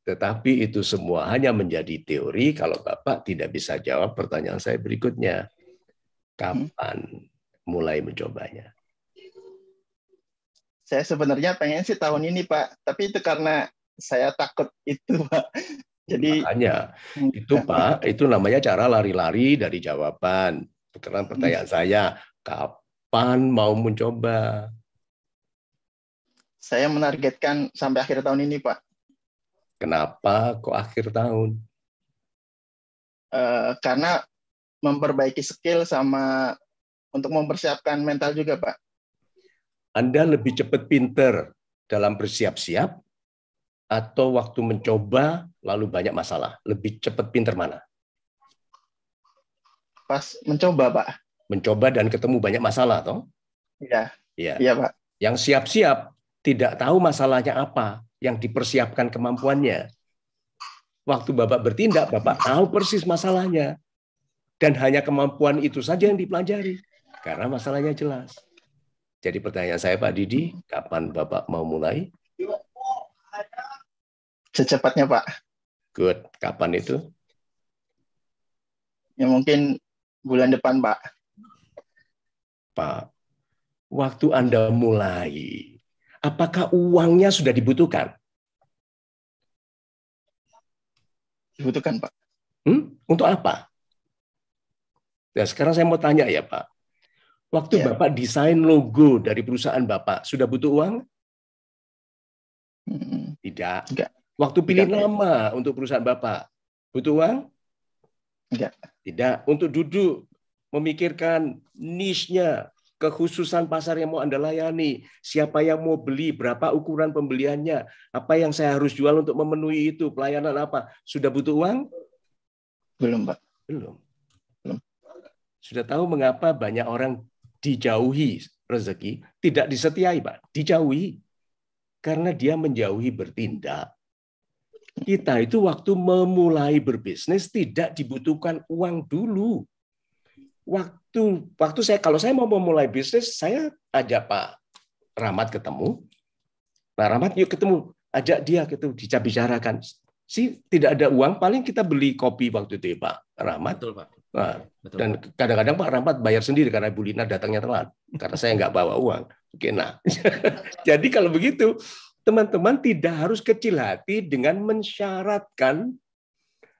Tetapi itu semua hanya menjadi teori kalau Bapak tidak bisa jawab pertanyaan saya berikutnya. Kapan mulai mencobanya? saya sebenarnya pengen sih tahun ini Pak, tapi itu karena saya takut itu Pak. Jadi hanya hmm. itu Pak, itu namanya cara lari-lari dari jawaban. Karena pertanyaan hmm. saya, kapan mau mencoba? Saya menargetkan sampai akhir tahun ini Pak. Kenapa kok akhir tahun? Uh, karena memperbaiki skill sama untuk mempersiapkan mental juga Pak. Anda lebih cepat pinter dalam bersiap-siap atau waktu mencoba lalu banyak masalah? Lebih cepat pinter mana? Pas mencoba, Pak. Mencoba dan ketemu banyak masalah, toh? Iya. Iya, ya, Pak. Yang siap-siap tidak tahu masalahnya apa, yang dipersiapkan kemampuannya. Waktu Bapak bertindak, Bapak tahu persis masalahnya. Dan hanya kemampuan itu saja yang dipelajari. Karena masalahnya jelas. Jadi pertanyaan saya Pak Didi, kapan Bapak mau mulai? Secepatnya Pak. Good. Kapan itu? Ya mungkin bulan depan Pak. Pak, waktu Anda mulai, apakah uangnya sudah dibutuhkan? Dibutuhkan Pak. Hmm? Untuk apa? Ya sekarang saya mau tanya ya Pak. Waktu yeah. Bapak desain logo dari perusahaan Bapak, sudah butuh uang? Hmm. Tidak. Enggak. Waktu pilih Enggak. nama untuk perusahaan Bapak, butuh uang? Enggak. Tidak. Untuk duduk, memikirkan niche-nya, kekhususan pasar yang mau Anda layani, siapa yang mau beli, berapa ukuran pembeliannya, apa yang saya harus jual untuk memenuhi itu, pelayanan apa. Sudah butuh uang? Belum, Pak. Belum. Sudah tahu mengapa banyak orang dijauhi rezeki, tidak disetiai, Pak. Dijauhi. Karena dia menjauhi bertindak. Kita itu waktu memulai berbisnis tidak dibutuhkan uang dulu. Waktu waktu saya kalau saya mau memulai bisnis, saya ajak Pak Ramat ketemu. Pak Ramat yuk ketemu, ajak dia gitu dicabicarakan. bicarakan. Si tidak ada uang, paling kita beli kopi waktu itu ya Pak Ramat. Betul, Pak Nah, Dan kadang-kadang Pak Rampat bayar sendiri karena Bu Lina datangnya telat, karena saya nggak bawa uang. Oke, nah, jadi kalau begitu teman-teman tidak harus kecil hati dengan mensyaratkan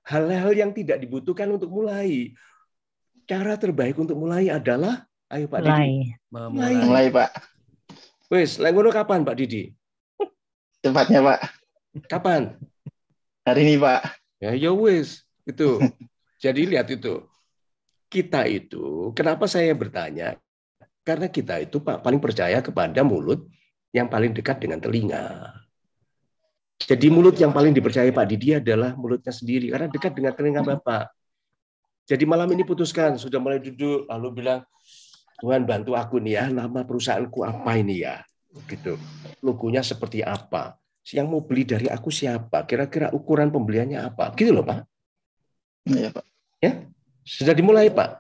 hal-hal yang tidak dibutuhkan untuk mulai. Cara terbaik untuk mulai adalah, ayo Pak mulai. Didi, mulai, mulai Pak. Wes, lengono kapan Pak Didi? Tempatnya Pak. Kapan? Hari ini Pak. Ya, ya wes, itu. Jadi lihat itu kita itu, kenapa saya bertanya? Karena kita itu paling percaya kepada mulut yang paling dekat dengan telinga. Jadi mulut yang paling dipercaya Pak Didi adalah mulutnya sendiri karena dekat dengan telinga hmm. Bapak. Jadi malam ini putuskan sudah mulai duduk lalu bilang Tuhan bantu aku nih ya nama perusahaanku apa ini ya gitu lukunya seperti apa yang mau beli dari aku siapa kira-kira ukuran pembeliannya apa gitu loh Pak. Iya Pak. Ya sudah dimulai, Pak.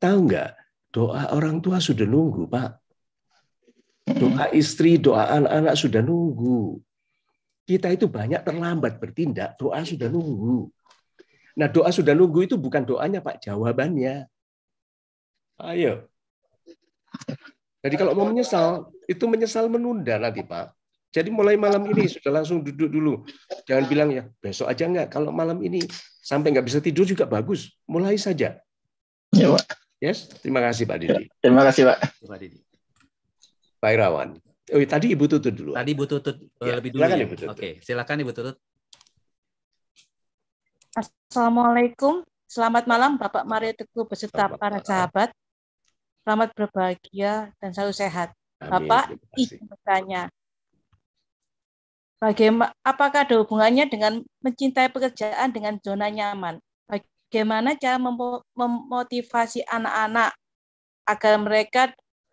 Tahu nggak? Doa orang tua sudah nunggu, Pak. Doa istri, doa anak-anak sudah nunggu. Kita itu banyak terlambat bertindak, doa sudah nunggu. Nah, doa sudah nunggu itu bukan doanya, Pak, jawabannya. Ayo. Jadi kalau mau menyesal, itu menyesal menunda nanti, Pak. Jadi mulai malam ini sudah langsung duduk dulu. Jangan bilang ya besok aja nggak. Kalau malam ini sampai nggak bisa tidur juga bagus. Mulai saja. Ya Pak. Yes, terima kasih Pak Didi. Ya, terima kasih Pak. Pak Didi. Pak Irawan. Oh, iya, tadi Ibu Tutut dulu. Tadi Ibu Tutut ya, lebih dulu. Silakan, ya? Ibu Tutut. Oke, silakan Ibu Tutut. Assalamualaikum. Selamat malam Bapak Mario Teguh beserta Selamat para sahabat. Selamat berbahagia dan selalu sehat. Amin, Bapak izin bertanya. Bagaimana, apakah ada hubungannya dengan mencintai pekerjaan dengan zona nyaman? Bagaimana cara memotivasi anak-anak agar mereka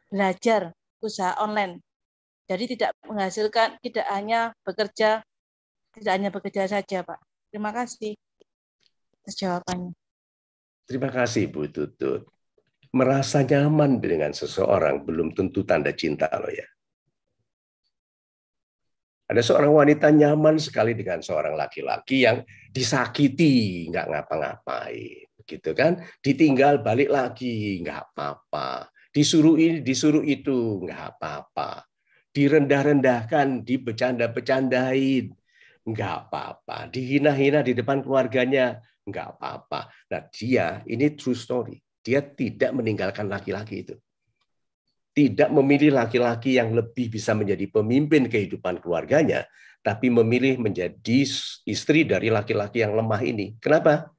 belajar usaha online? Jadi tidak menghasilkan, tidak hanya bekerja, tidak hanya bekerja saja, Pak. Terima kasih atas jawabannya. Terima kasih, Bu Tutut merasa nyaman dengan seseorang belum tentu tanda cinta loh ya. Ada seorang wanita nyaman sekali dengan seorang laki-laki yang disakiti, nggak ngapa-ngapain, gitu kan? Ditinggal balik lagi, nggak apa-apa. Disuruh ini, disuruh itu, nggak apa-apa. Direndah-rendahkan, dibecanda-becandain, nggak apa-apa. Dihina-hina di depan keluarganya, nggak apa-apa. Nah dia ini true story. Dia tidak meninggalkan laki-laki itu tidak memilih laki-laki yang lebih bisa menjadi pemimpin kehidupan keluarganya, tapi memilih menjadi istri dari laki-laki yang lemah ini. Kenapa?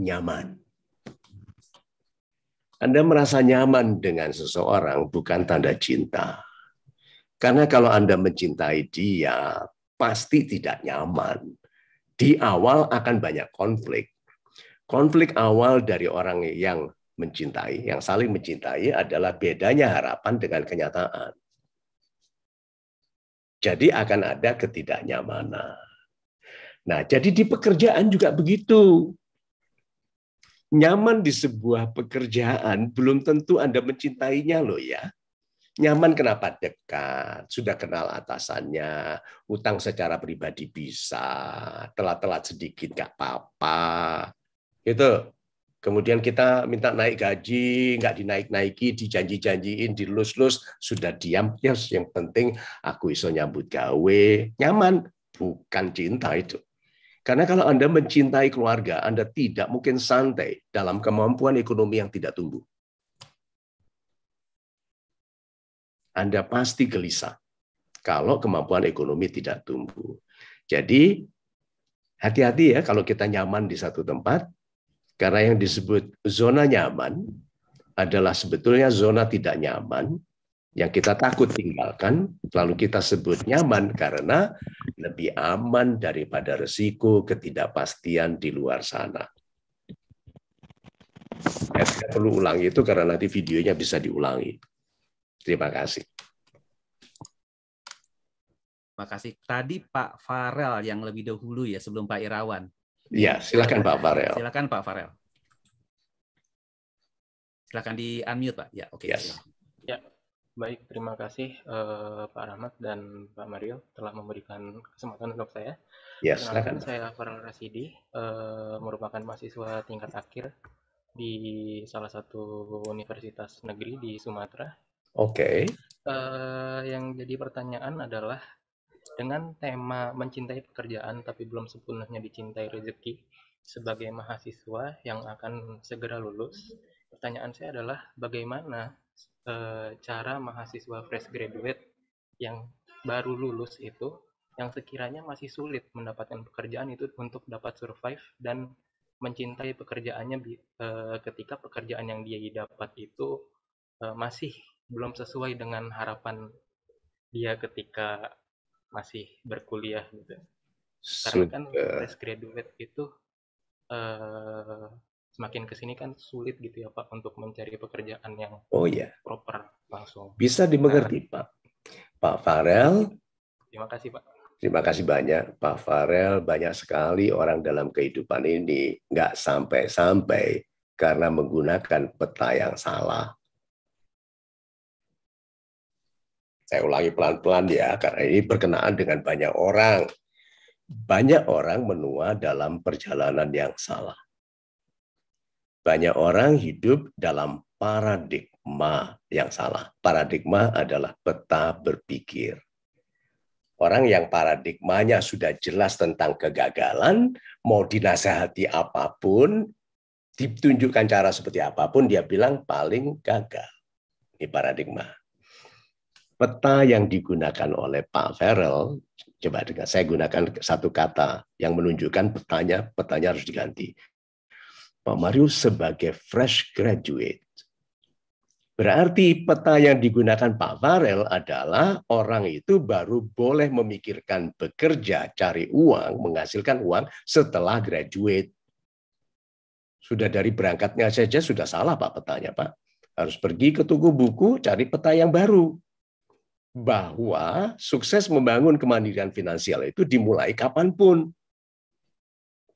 Nyaman. Anda merasa nyaman dengan seseorang bukan tanda cinta. Karena kalau Anda mencintai dia, pasti tidak nyaman. Di awal akan banyak konflik. Konflik awal dari orang yang mencintai, yang saling mencintai adalah bedanya harapan dengan kenyataan. Jadi akan ada ketidaknyamanan. Nah, jadi di pekerjaan juga begitu. Nyaman di sebuah pekerjaan belum tentu Anda mencintainya loh ya nyaman kenapa dekat, sudah kenal atasannya, utang secara pribadi bisa, telat-telat sedikit nggak apa-apa, gitu. Kemudian kita minta naik gaji, nggak dinaik-naiki, dijanji-janjiin, dilus-lus, sudah diam. Yes, yang penting aku iso nyambut gawe, nyaman, bukan cinta itu. Karena kalau Anda mencintai keluarga, Anda tidak mungkin santai dalam kemampuan ekonomi yang tidak tumbuh. Anda pasti gelisah kalau kemampuan ekonomi tidak tumbuh. Jadi hati-hati ya kalau kita nyaman di satu tempat, karena yang disebut zona nyaman adalah sebetulnya zona tidak nyaman yang kita takut tinggalkan, lalu kita sebut nyaman karena lebih aman daripada resiko ketidakpastian di luar sana. Ya, saya perlu ulangi itu karena nanti videonya bisa diulangi. Terima kasih. Terima kasih. Tadi Pak Farel yang lebih dahulu ya sebelum Pak Irawan. Ya, silakan Pak Farel. Silakan Pak Farel. Silakan di unmute Pak. Ya, oke. Okay. Yes. Ya, baik. Terima kasih uh, Pak Rahmat dan Pak Mario telah memberikan kesempatan untuk saya. Yes, silakan. saya Farel Rasidi, uh, merupakan mahasiswa tingkat akhir di salah satu universitas negeri di Sumatera. Oke. Okay. Uh, eh, yang jadi pertanyaan adalah dengan tema mencintai pekerjaan tapi belum sepenuhnya dicintai rezeki, sebagai mahasiswa yang akan segera lulus, pertanyaan saya adalah bagaimana e, cara mahasiswa fresh graduate yang baru lulus itu yang sekiranya masih sulit mendapatkan pekerjaan itu untuk dapat survive dan mencintai pekerjaannya e, ketika pekerjaan yang dia dapat itu e, masih belum sesuai dengan harapan dia ketika masih berkuliah gitu. Karena kan fresh graduate itu uh, semakin kesini kan sulit gitu ya Pak untuk mencari pekerjaan yang oh, iya. proper langsung. Bisa dimengerti nah, Pak. Pak Farel. Terima kasih Pak. Terima kasih banyak Pak Farel. Banyak sekali orang dalam kehidupan ini nggak sampai-sampai karena menggunakan peta yang salah Saya ulangi pelan-pelan ya, karena ini berkenaan dengan banyak orang. Banyak orang menua dalam perjalanan yang salah. Banyak orang hidup dalam paradigma yang salah. Paradigma adalah peta berpikir. Orang yang paradigmanya sudah jelas tentang kegagalan, mau dinasehati apapun, ditunjukkan cara seperti apapun, dia bilang paling gagal. Ini paradigma peta yang digunakan oleh Pak Farrell, coba dengar, saya gunakan satu kata yang menunjukkan petanya, petanya harus diganti. Pak Mario sebagai fresh graduate, berarti peta yang digunakan Pak Varel adalah orang itu baru boleh memikirkan bekerja, cari uang, menghasilkan uang setelah graduate. Sudah dari berangkatnya saja sudah salah Pak petanya Pak harus pergi ke tugu buku cari peta yang baru bahwa sukses membangun kemandirian finansial itu dimulai kapanpun.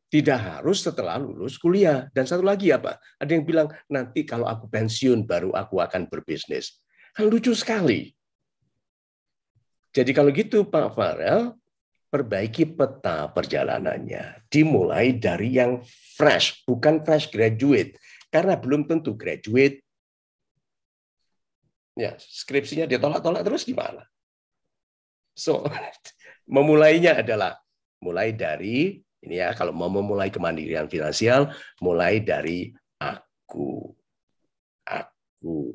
Tidak harus setelah lulus kuliah. Dan satu lagi apa? Ada yang bilang, nanti kalau aku pensiun baru aku akan berbisnis. Kan lucu sekali. Jadi kalau gitu Pak Farel, perbaiki peta perjalanannya. Dimulai dari yang fresh, bukan fresh graduate. Karena belum tentu graduate ya skripsinya ditolak-tolak terus gimana? So, memulainya adalah mulai dari ini ya kalau mau memulai kemandirian finansial mulai dari aku. Aku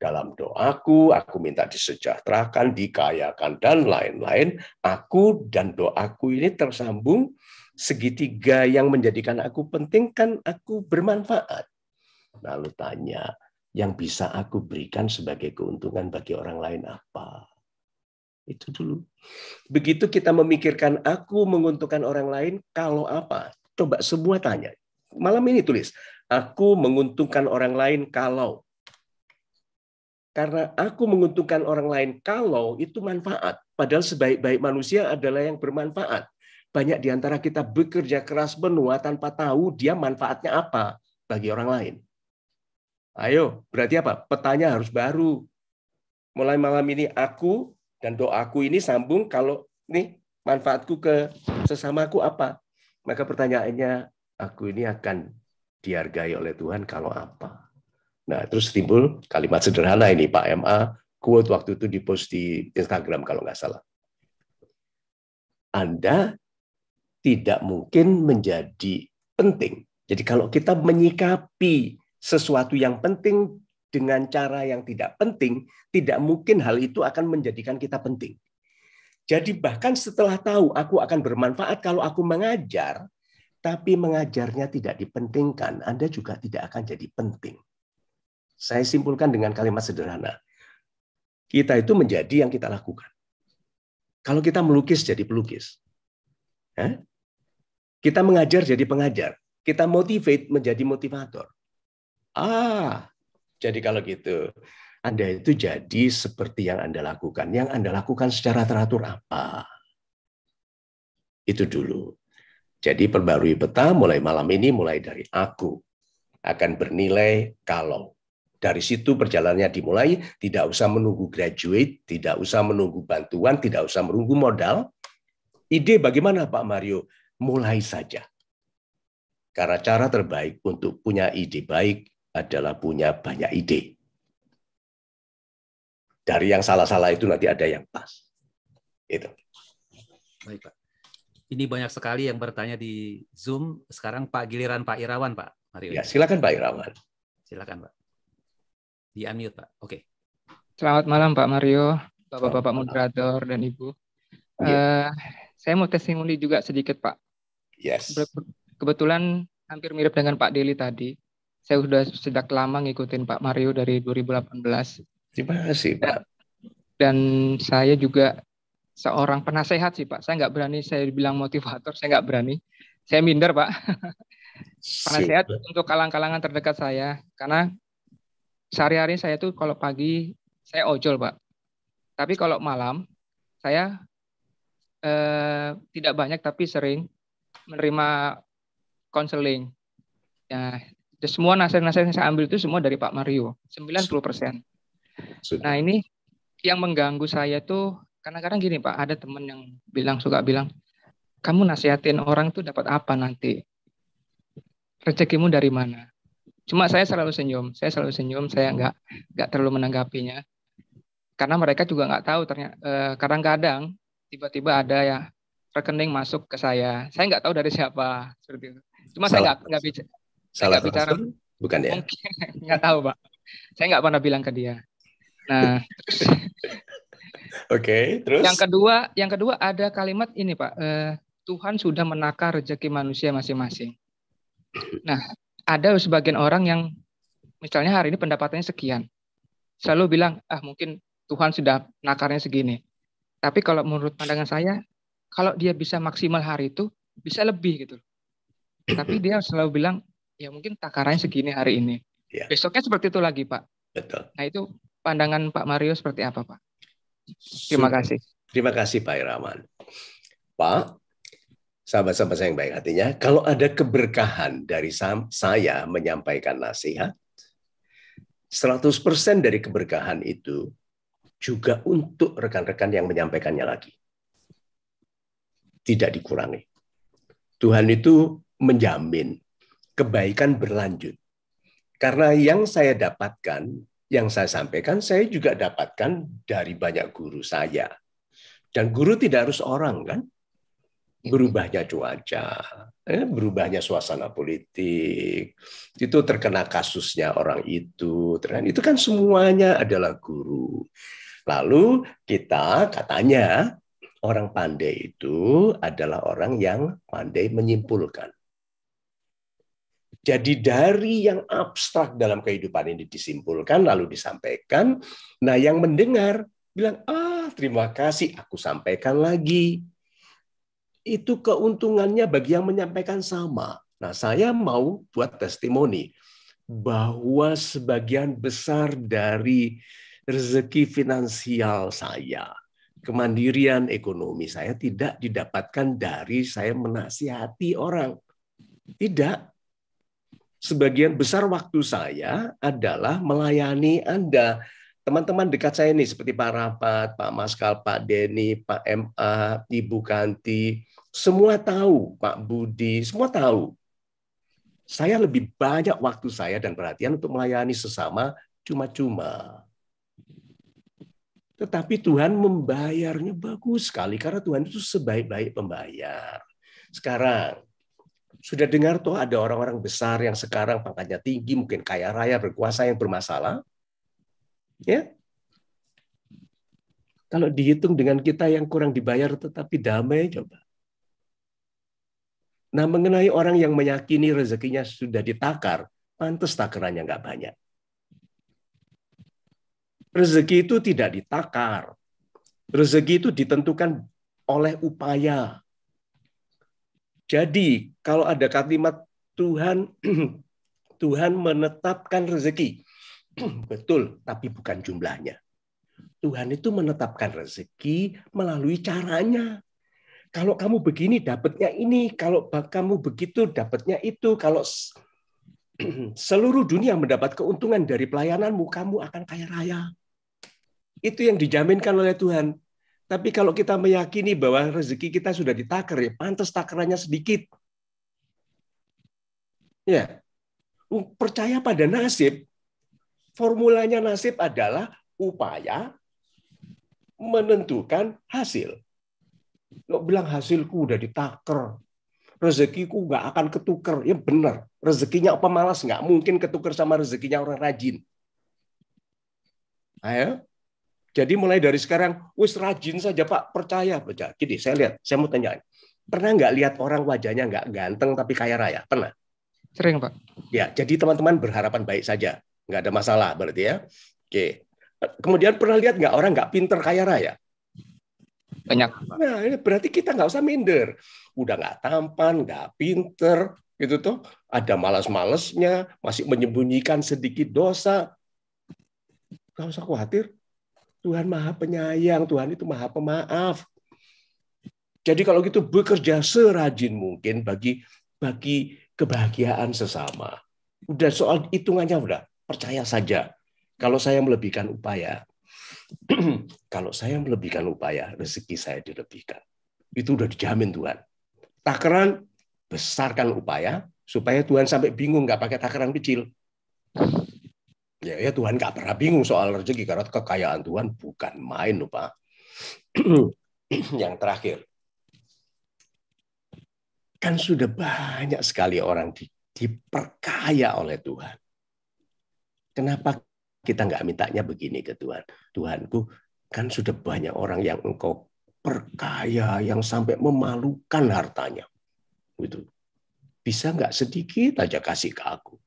dalam doaku, aku minta disejahterakan, dikayakan, dan lain-lain. Aku dan doaku ini tersambung segitiga yang menjadikan aku penting kan aku bermanfaat. Lalu tanya, yang bisa aku berikan sebagai keuntungan bagi orang lain apa. Itu dulu. Begitu kita memikirkan aku menguntungkan orang lain, kalau apa? Coba semua tanya. Malam ini tulis, aku menguntungkan orang lain kalau. Karena aku menguntungkan orang lain kalau itu manfaat. Padahal sebaik-baik manusia adalah yang bermanfaat. Banyak di antara kita bekerja keras benua tanpa tahu dia manfaatnya apa bagi orang lain Ayo, berarti apa? Petanya harus baru. Mulai malam ini aku dan doaku ini sambung kalau nih manfaatku ke sesamaku apa? Maka pertanyaannya, aku ini akan dihargai oleh Tuhan kalau apa? Nah, terus timbul kalimat sederhana ini Pak MA, quote waktu itu dipost di Instagram kalau nggak salah. Anda tidak mungkin menjadi penting. Jadi kalau kita menyikapi sesuatu yang penting dengan cara yang tidak penting, tidak mungkin hal itu akan menjadikan kita penting. Jadi bahkan setelah tahu aku akan bermanfaat kalau aku mengajar, tapi mengajarnya tidak dipentingkan, Anda juga tidak akan jadi penting. Saya simpulkan dengan kalimat sederhana. Kita itu menjadi yang kita lakukan. Kalau kita melukis jadi pelukis. Kita mengajar jadi pengajar. Kita motivate menjadi motivator Ah, jadi kalau gitu, Anda itu jadi seperti yang Anda lakukan. Yang Anda lakukan secara teratur apa? Itu dulu. Jadi perbarui peta mulai malam ini mulai dari aku akan bernilai kalau dari situ perjalanannya dimulai, tidak usah menunggu graduate, tidak usah menunggu bantuan, tidak usah menunggu modal. Ide bagaimana Pak Mario? Mulai saja. Karena cara terbaik untuk punya ide baik adalah punya banyak ide. Dari yang salah-salah itu nanti ada yang pas. Itu. Baik, Pak. Ini banyak sekali yang bertanya di Zoom. Sekarang Pak giliran Pak Irawan, Pak. Mario. Ya, silakan Pak Irawan. Silakan, Pak. Di unmute, Pak. Oke. Okay. Selamat malam, Pak Mario, Bapak-bapak moderator dan Ibu. Yeah. Ya. Uh, saya mau testimoni juga sedikit, Pak. Yes. Kebetulan hampir mirip dengan Pak Deli tadi. Saya sudah sejak lama ngikutin Pak Mario dari 2018. Terima kasih, Pak. Dan saya juga seorang penasehat sih, Pak. Saya nggak berani saya bilang motivator, saya nggak berani. Saya minder, Pak. penasehat Sip. untuk kalang-kalangan terdekat saya karena sehari-hari saya tuh kalau pagi saya ojol, Pak. Tapi kalau malam saya eh, tidak banyak tapi sering menerima konseling. Ya semua nasihat-nasihat yang saya ambil itu semua dari Pak Mario, 90%. Nah, ini yang mengganggu saya tuh kadang-kadang gini, Pak, ada teman yang bilang suka bilang, "Kamu nasihatin orang tuh dapat apa nanti? Rezekimu dari mana?" Cuma saya selalu senyum, saya selalu senyum, saya nggak nggak terlalu menanggapinya. Karena mereka juga nggak tahu ternyata eh, kadang-kadang tiba-tiba ada ya rekening masuk ke saya. Saya nggak tahu dari siapa seperti itu. Cuma Salah. saya nggak nggak bicara, Salah bicara. Bukan ya? tahu pak. Saya nggak pernah bilang ke dia. Nah, Oke, okay, terus. Yang kedua, yang kedua ada kalimat ini pak. Eh, Tuhan sudah menakar rezeki manusia masing-masing. Nah, ada sebagian orang yang misalnya hari ini pendapatannya sekian, selalu bilang, ah mungkin Tuhan sudah nakarnya segini. Tapi kalau menurut pandangan saya, kalau dia bisa maksimal hari itu, bisa lebih gitu. Tapi dia selalu bilang, ya mungkin takarannya hmm. segini hari ini. Ya. Besoknya seperti itu lagi, Pak. Betul. Nah, itu pandangan Pak Mario seperti apa, Pak? Terima kasih. Terima kasih, Pak Irawan. Pak, sahabat-sahabat saya yang baik hatinya, kalau ada keberkahan dari saya menyampaikan nasihat, 100% dari keberkahan itu juga untuk rekan-rekan yang menyampaikannya lagi. Tidak dikurangi. Tuhan itu menjamin kebaikan berlanjut. Karena yang saya dapatkan, yang saya sampaikan, saya juga dapatkan dari banyak guru saya. Dan guru tidak harus orang, kan? Berubahnya cuaca, eh, berubahnya suasana politik, itu terkena kasusnya orang itu. Itu kan semuanya adalah guru. Lalu kita katanya orang pandai itu adalah orang yang pandai menyimpulkan. Jadi dari yang abstrak dalam kehidupan ini disimpulkan lalu disampaikan. Nah, yang mendengar bilang, "Ah, terima kasih, aku sampaikan lagi." Itu keuntungannya bagi yang menyampaikan sama. Nah, saya mau buat testimoni bahwa sebagian besar dari rezeki finansial saya kemandirian ekonomi saya tidak didapatkan dari saya menasihati orang. Tidak sebagian besar waktu saya adalah melayani Anda. Teman-teman dekat saya ini seperti Pak Rapat, Pak Maskal, Pak Denny, Pak MA, Ibu Kanti, semua tahu, Pak Budi, semua tahu. Saya lebih banyak waktu saya dan perhatian untuk melayani sesama cuma-cuma. Tetapi Tuhan membayarnya bagus sekali karena Tuhan itu sebaik-baik pembayar. Sekarang sudah dengar tuh ada orang-orang besar yang sekarang pangkatnya tinggi, mungkin kaya raya, berkuasa yang bermasalah. Ya. Kalau dihitung dengan kita yang kurang dibayar tetapi damai coba. Nah, mengenai orang yang meyakini rezekinya sudah ditakar, pantas takarannya nggak banyak. Rezeki itu tidak ditakar. Rezeki itu ditentukan oleh upaya, jadi kalau ada kalimat Tuhan Tuhan menetapkan rezeki. Betul, tapi bukan jumlahnya. Tuhan itu menetapkan rezeki melalui caranya. Kalau kamu begini dapatnya ini, kalau kamu begitu dapatnya itu, kalau seluruh dunia mendapat keuntungan dari pelayananmu, kamu akan kaya raya. Itu yang dijaminkan oleh Tuhan. Tapi kalau kita meyakini bahwa rezeki kita sudah ditaker, ya pantas takarannya sedikit. Ya, percaya pada nasib. Formulanya nasib adalah upaya menentukan hasil. Lo bilang hasilku udah ditaker, rezekiku nggak akan ketuker. Ya benar, rezekinya apa malas nggak mungkin ketuker sama rezekinya orang rajin. Ayo, jadi mulai dari sekarang, wis rajin saja Pak, percaya. percaya. Jadi saya lihat, saya mau tanya. Pernah nggak lihat orang wajahnya nggak ganteng tapi kaya raya? Pernah? Sering Pak. Ya, jadi teman-teman berharapan baik saja. Nggak ada masalah berarti ya. Oke. Kemudian pernah lihat nggak orang nggak pinter kaya raya? Banyak. Nah, ini berarti kita nggak usah minder. Udah nggak tampan, nggak pinter, gitu tuh, Ada malas-malesnya, masih menyembunyikan sedikit dosa. Nggak usah khawatir Tuhan maha penyayang, Tuhan itu maha pemaaf. Jadi kalau gitu bekerja serajin mungkin bagi bagi kebahagiaan sesama. Udah soal hitungannya udah percaya saja. Kalau saya melebihkan upaya, kalau saya melebihkan upaya, rezeki saya dilebihkan. Itu udah dijamin Tuhan. Takaran besarkan upaya supaya Tuhan sampai bingung nggak pakai takaran kecil. Ya, ya Tuhan nggak pernah bingung soal rezeki karena kekayaan Tuhan bukan main loh Pak. yang terakhir, kan sudah banyak sekali orang di, diperkaya oleh Tuhan. Kenapa kita nggak mintanya begini ke Tuhan? Tuhanku, kan sudah banyak orang yang engkau perkaya, yang sampai memalukan hartanya. Gitu. Bisa nggak sedikit aja kasih ke aku?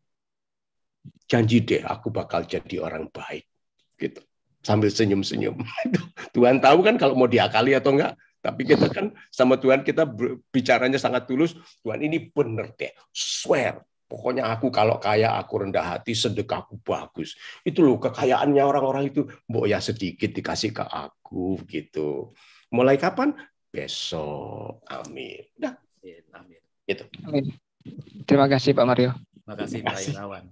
janji deh aku bakal jadi orang baik gitu sambil senyum-senyum Tuhan tahu kan kalau mau diakali atau enggak tapi kita kan sama Tuhan kita bicaranya sangat tulus Tuhan ini bener deh swear pokoknya aku kalau kaya aku rendah hati sedekahku bagus itu loh kekayaannya orang-orang itu mbok ya sedikit dikasih ke aku gitu mulai kapan besok amin dah amin amin gitu amin. terima kasih Pak Mario terima kasih Pak Irawan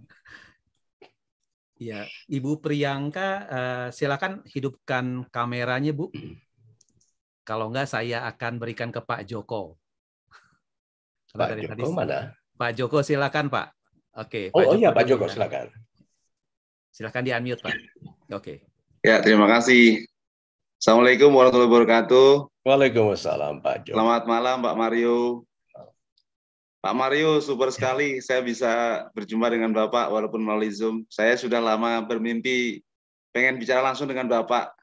Ya, Ibu Priyanka, eh, silakan hidupkan kameranya, Bu. Kalau enggak, saya akan berikan ke Pak Joko. Pak Joko tadi, mana? Pak Joko, silakan Pak. Oke. oh, Pak oh iya, Pak Joko, silakan. Silakan di unmute Pak. Oke. Ya, terima kasih. Assalamualaikum warahmatullahi wabarakatuh. Waalaikumsalam Pak Joko. Selamat malam Pak Mario. Pak Mario, super sekali saya bisa berjumpa dengan Bapak walaupun melalui Zoom. Saya sudah lama bermimpi pengen bicara langsung dengan Bapak.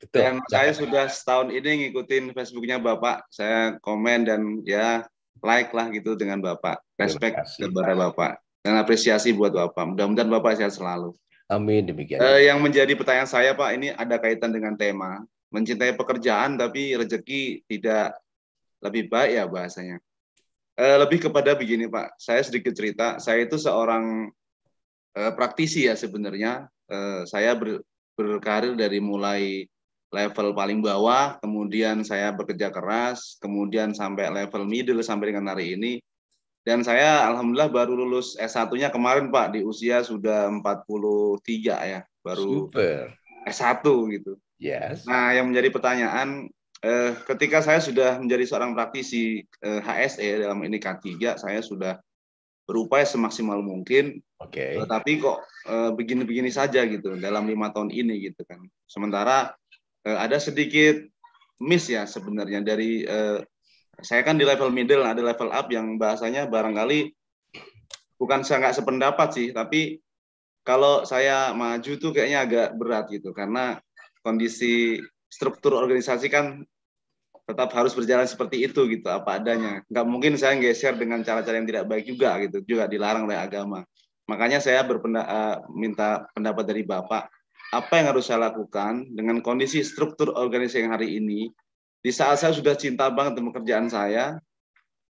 Betul. Dan saya sudah setahun ini ngikutin Facebooknya Bapak. Saya komen dan ya like lah gitu dengan Bapak. Respect kepada Bapak. Dan apresiasi buat Bapak. Mudah-mudahan Bapak sehat selalu. Amin demikian. Eh, yang menjadi pertanyaan saya Pak, ini ada kaitan dengan tema. Mencintai pekerjaan tapi rezeki tidak lebih baik ya bahasanya. Eh, lebih kepada begini Pak, saya sedikit cerita. Saya itu seorang uh, praktisi ya sebenarnya. Uh, saya ber, berkarir dari mulai level paling bawah, kemudian saya bekerja keras, kemudian sampai level middle sampai dengan hari ini. Dan saya alhamdulillah baru lulus S1-nya kemarin Pak di usia sudah 43 ya, baru Super. S1 gitu. Yes. Nah, yang menjadi pertanyaan eh, ketika saya sudah menjadi seorang praktisi eh, HSE ya, dalam ini K3, saya sudah berupaya semaksimal mungkin. Oke. Okay. Tapi kok eh, begini-begini eh, saja gitu dalam lima tahun ini gitu kan. Sementara eh, ada sedikit miss ya sebenarnya dari eh, saya kan di level middle ada level up yang bahasanya barangkali bukan saya nggak sependapat sih, tapi kalau saya maju tuh kayaknya agak berat gitu karena kondisi struktur organisasi kan tetap harus berjalan seperti itu gitu apa adanya nggak mungkin saya geser dengan cara-cara yang tidak baik juga gitu juga dilarang oleh agama makanya saya berpenda, eh, minta pendapat dari bapak apa yang harus saya lakukan dengan kondisi struktur organisasi yang hari ini di saat saya sudah cinta banget dengan pekerjaan saya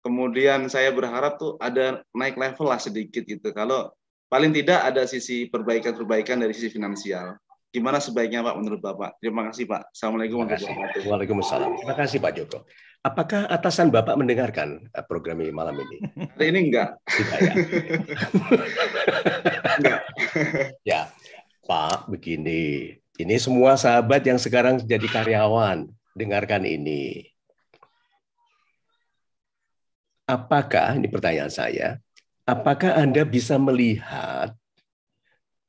kemudian saya berharap tuh ada naik level lah sedikit gitu kalau paling tidak ada sisi perbaikan-perbaikan dari sisi finansial Gimana sebaiknya Pak menurut Bapak? Terima kasih Pak. Assalamualaikum warahmatullahi wabarakatuh. Waalaikumsalam. Terima kasih Pak Joko. Apakah atasan Bapak mendengarkan eh, program ini malam ini? Hari ini enggak. Tidak ya. enggak. ya. Pak, begini. Ini semua sahabat yang sekarang jadi karyawan, dengarkan ini. Apakah, ini pertanyaan saya, apakah Anda bisa melihat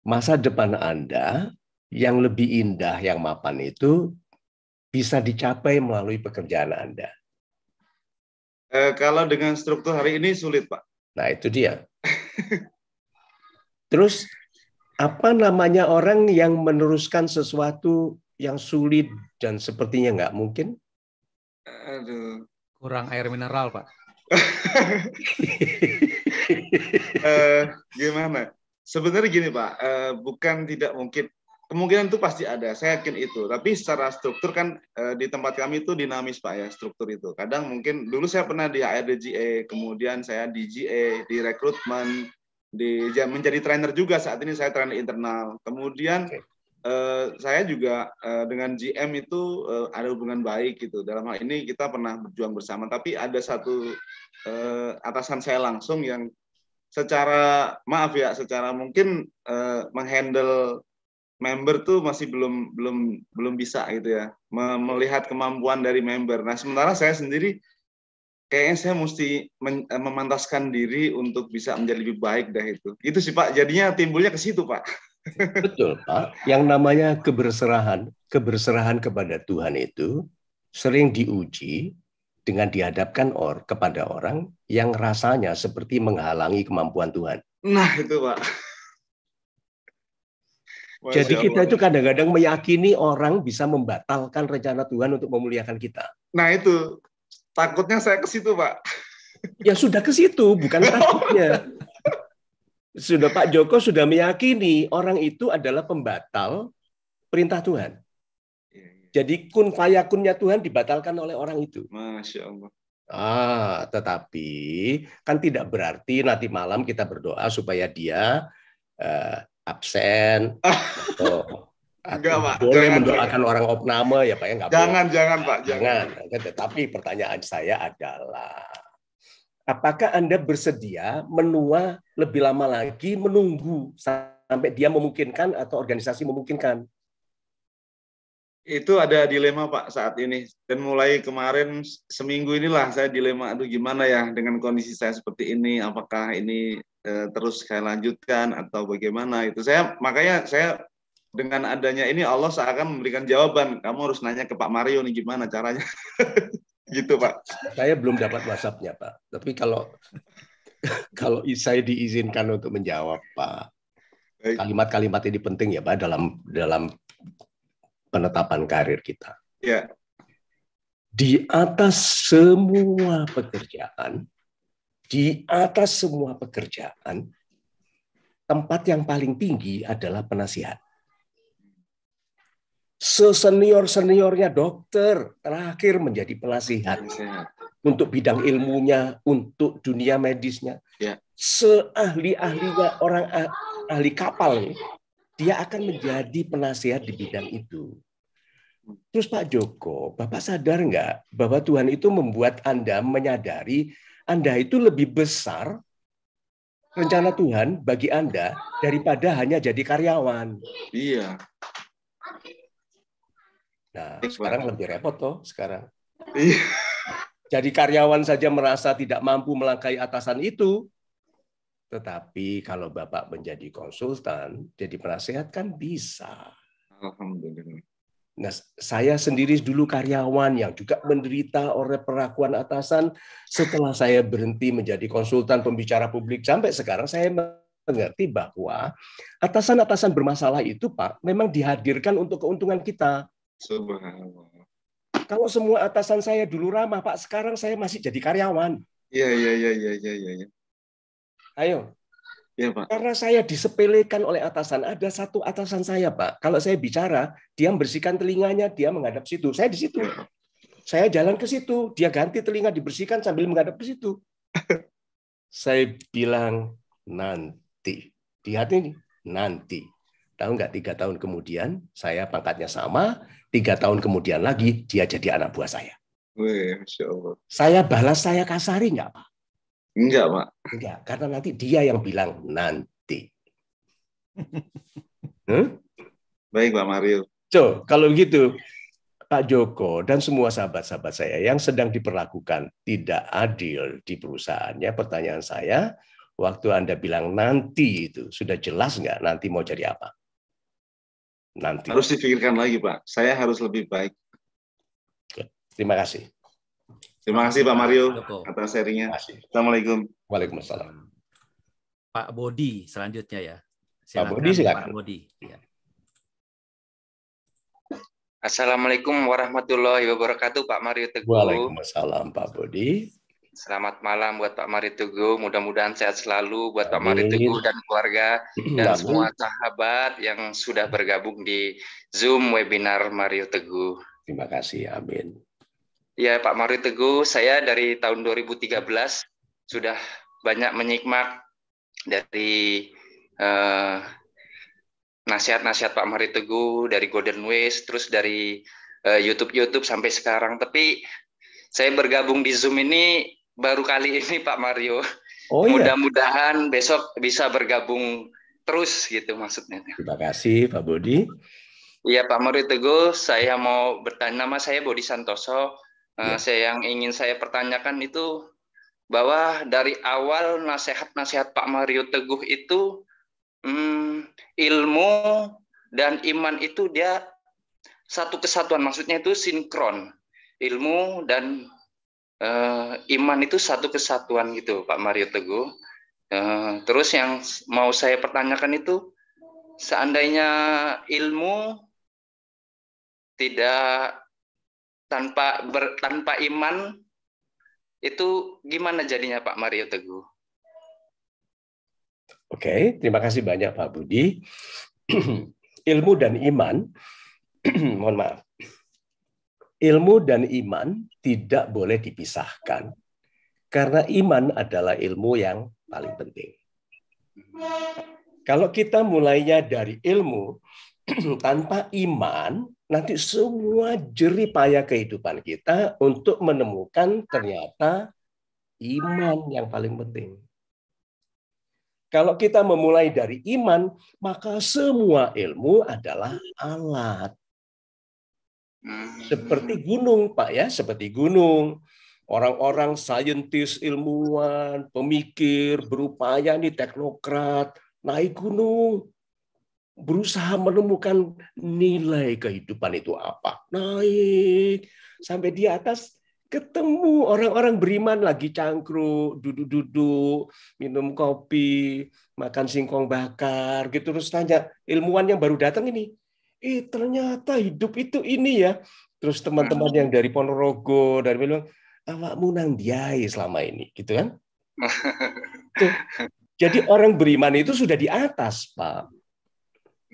masa depan Anda yang lebih indah, yang mapan itu bisa dicapai melalui pekerjaan Anda. E, kalau dengan struktur hari ini sulit, Pak. Nah, itu dia. Terus, apa namanya orang yang meneruskan sesuatu yang sulit dan sepertinya nggak mungkin? Aduh. Kurang air mineral, Pak. e, gimana? Sebenarnya gini Pak, E, bukan tidak mungkin kemungkinan itu pasti ada saya yakin itu tapi secara struktur kan eh, di tempat kami itu dinamis pak ya struktur itu kadang mungkin dulu saya pernah di HRDGA kemudian saya di GA di rekrutmen di menjadi trainer juga saat ini saya trainer internal kemudian okay. eh, saya juga eh, dengan GM itu eh, ada hubungan baik gitu. Dalam hal ini kita pernah berjuang bersama, tapi ada satu eh, atasan saya langsung yang secara maaf ya, secara mungkin eh, menghandle member tuh masih belum belum belum bisa gitu ya melihat kemampuan dari member. Nah sementara saya sendiri kayaknya saya mesti eh, memantaskan diri untuk bisa menjadi lebih baik dah itu. Itu sih Pak, jadinya timbulnya ke situ Pak. Betul Pak. Yang namanya keberserahan, keberserahan kepada Tuhan itu sering diuji dengan dihadapkan or kepada orang yang rasanya seperti menghalangi kemampuan Tuhan. Nah itu Pak. Jadi kita itu kadang-kadang meyakini orang bisa membatalkan rencana Tuhan untuk memuliakan kita. Nah itu takutnya saya ke situ pak. Ya sudah ke situ, bukan takutnya. sudah Pak Joko sudah meyakini orang itu adalah pembatal perintah Tuhan. Iya, iya. Jadi kun fayakunnya Tuhan dibatalkan oleh orang itu. Masya Allah. Ah, tetapi kan tidak berarti nanti malam kita berdoa supaya dia uh, absen atau Enggak, Pak. Boleh jangan, mendoakan jangan. orang opname ya Pak ya nggak Jangan, jangan Pak, jangan. jangan. Ya kan? Tetapi pertanyaan saya adalah apakah Anda bersedia menua lebih lama lagi menunggu sampai dia memungkinkan atau organisasi memungkinkan? Itu ada dilema Pak saat ini. Dan mulai kemarin seminggu inilah saya dilema aduh gimana ya dengan kondisi saya seperti ini, apakah ini Eh, terus saya lanjutkan atau bagaimana itu saya makanya saya dengan adanya ini Allah seakan memberikan jawaban kamu harus nanya ke Pak Mario nih gimana caranya gitu Pak saya belum dapat WhatsAppnya Pak tapi kalau kalau saya diizinkan untuk menjawab Pak kalimat-kalimat ini penting ya Pak dalam dalam penetapan karir kita ya di atas semua pekerjaan di atas semua pekerjaan, tempat yang paling tinggi adalah penasihat. Sesenior-seniornya dokter terakhir menjadi penasihat untuk bidang ilmunya, untuk dunia medisnya. Ya. Seahli-ahlinya orang ahli kapal, dia akan menjadi penasihat di bidang itu. Terus Pak Joko, Bapak sadar nggak bahwa Tuhan itu membuat Anda menyadari anda itu lebih besar rencana Tuhan bagi Anda daripada hanya jadi karyawan. Iya. Nah, sekarang lebih repot toh sekarang. Iya. Jadi karyawan saja merasa tidak mampu melangkai atasan itu. Tetapi kalau Bapak menjadi konsultan, jadi penasehat kan bisa. Alhamdulillah. Nah, saya sendiri dulu karyawan yang juga menderita oleh perlakuan atasan. Setelah saya berhenti menjadi konsultan pembicara publik sampai sekarang, saya mengerti bahwa atasan-atasan bermasalah itu, Pak, memang dihadirkan untuk keuntungan kita. Kalau semua atasan saya dulu ramah, Pak, sekarang saya masih jadi karyawan. Iya, iya, iya, iya, iya, iya. Ayo, Ya, Pak. Karena saya disepelekan oleh atasan. Ada satu atasan saya, Pak. Kalau saya bicara, dia membersihkan telinganya, dia menghadap situ. Saya di situ. Iya. Saya jalan ke situ, dia ganti telinga dibersihkan sambil menghadap ke situ. saya bilang nanti. Di hati ini, nanti. Tahu nggak tiga tahun kemudian saya pangkatnya sama, tiga tahun kemudian lagi dia jadi anak buah saya. Wih, Saya balas saya kasari nggak Pak? Enggak, Pak. Enggak, karena nanti dia yang bilang nanti. hmm? Baik, Pak Mario. So, kalau gitu Pak Joko dan semua sahabat-sahabat saya yang sedang diperlakukan tidak adil di perusahaannya, pertanyaan saya, waktu Anda bilang nanti itu, sudah jelas nggak nanti mau jadi apa? Nanti. Harus dipikirkan lagi, Pak. Saya harus lebih baik. Terima kasih. Terima kasih Pak Mario Joko. atas sharingnya. Assalamualaikum. Waalaikumsalam. Pak Bodi selanjutnya ya. Silakan, Pak Bodi silakan. Pak Bodi. Ya. Assalamualaikum warahmatullahi wabarakatuh Pak Mario Teguh. Waalaikumsalam Pak Bodi. Selamat malam buat Pak Mario Teguh. Mudah-mudahan sehat selalu buat Pak Mario Teguh dan keluarga dan Amin. semua sahabat yang sudah bergabung di Zoom webinar Mario Teguh. Terima kasih. Amin. Ya, Pak Mario Teguh, saya dari tahun 2013 sudah banyak menyikmat dari nasihat eh, nasihat-nasihat Pak Mario Teguh, dari Golden Ways, terus dari youtube eh, YouTube-YouTube sampai sekarang. Tapi saya bergabung di Zoom ini baru kali ini Pak Mario. Oh, iya? Mudah-mudahan besok bisa bergabung terus gitu maksudnya. Terima kasih Pak Budi. Iya Pak Mario Teguh, saya mau bertanya nama saya Bodi Santoso, Nah, iya. saya yang ingin saya pertanyakan itu bahwa dari awal nasihat-nasihat Pak Mario Teguh itu hmm, ilmu dan iman itu dia satu kesatuan maksudnya itu sinkron ilmu dan uh, iman itu satu kesatuan gitu Pak Mario Teguh uh, terus yang mau saya pertanyakan itu seandainya ilmu tidak tanpa ber, tanpa iman itu gimana jadinya Pak Mario Teguh? Oke, terima kasih banyak Pak Budi. ilmu dan iman, mohon maaf. Ilmu dan iman tidak boleh dipisahkan. Karena iman adalah ilmu yang paling penting. Kalau kita mulainya dari ilmu tanpa iman, nanti semua jerih payah kehidupan kita untuk menemukan ternyata iman yang paling penting. Kalau kita memulai dari iman, maka semua ilmu adalah alat. Seperti gunung, Pak ya, seperti gunung. Orang-orang saintis, ilmuwan, pemikir, berupaya nih teknokrat, naik gunung berusaha menemukan nilai kehidupan itu apa. Naik sampai di atas ketemu orang-orang beriman lagi cangkruk, duduk-duduk, minum kopi, makan singkong bakar, gitu terus tanya ilmuwan yang baru datang ini, eh ternyata hidup itu ini ya. Terus teman-teman hmm. yang dari Ponorogo, dari bilang, awakmu nang diai selama ini, gitu kan? Tuh. Jadi orang beriman itu sudah di atas, Pak.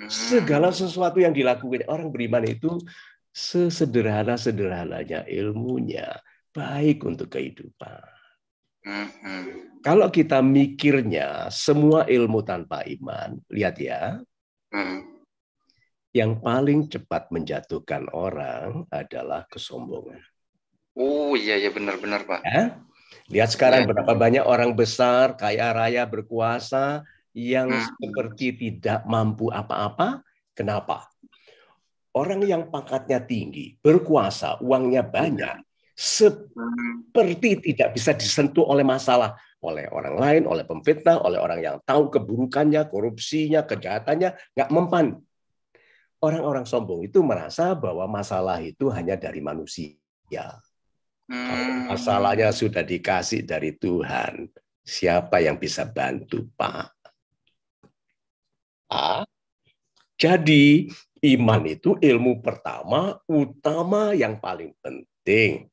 Segala sesuatu yang dilakukan orang beriman itu sesederhana-sederhananya ilmunya baik untuk kehidupan. Mm-hmm. Kalau kita mikirnya semua ilmu tanpa iman, lihat ya, mm-hmm. yang paling cepat menjatuhkan orang adalah kesombongan. Oh iya iya benar-benar pak. Ya? Lihat sekarang ya. berapa banyak orang besar, kaya raya, berkuasa yang hmm. seperti tidak mampu apa-apa. Kenapa? Orang yang pangkatnya tinggi, berkuasa, uangnya banyak, seperti tidak bisa disentuh oleh masalah oleh orang lain, oleh pemfitnah, oleh orang yang tahu keburukannya, korupsinya, kejahatannya, nggak mempan. Orang-orang sombong itu merasa bahwa masalah itu hanya dari manusia. Kalau hmm. masalahnya sudah dikasih dari Tuhan, siapa yang bisa bantu, Pak? A. Jadi iman itu ilmu pertama utama yang paling penting.